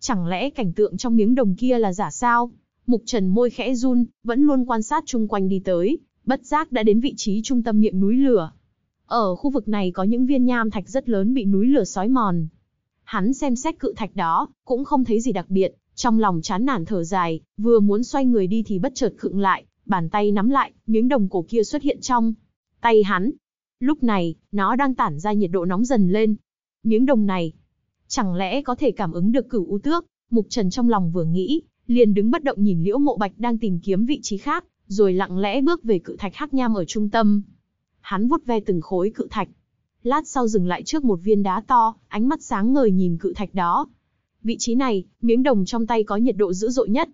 Chẳng lẽ cảnh tượng trong miếng đồng kia là giả sao? Mục trần môi khẽ run, vẫn luôn quan sát chung quanh đi tới, bất giác đã đến vị trí trung tâm miệng núi lửa. Ở khu vực này có những viên nham thạch rất lớn bị núi lửa sói mòn, Hắn xem xét cự thạch đó, cũng không thấy gì đặc biệt, trong lòng chán nản thở dài, vừa muốn xoay người đi thì bất chợt khựng lại, bàn tay nắm lại, miếng đồng cổ kia xuất hiện trong tay hắn. Lúc này, nó đang tản ra nhiệt độ nóng dần lên. Miếng đồng này, chẳng lẽ có thể cảm ứng được cửu u tước, Mục Trần trong lòng vừa nghĩ, liền đứng bất động nhìn Liễu Mộ Bạch đang tìm kiếm vị trí khác, rồi lặng lẽ bước về cự thạch hắc nham ở trung tâm. Hắn vuốt ve từng khối cự thạch, lát sau dừng lại trước một viên đá to, ánh mắt sáng ngời nhìn cự thạch đó. Vị trí này, miếng đồng trong tay có nhiệt độ dữ dội nhất.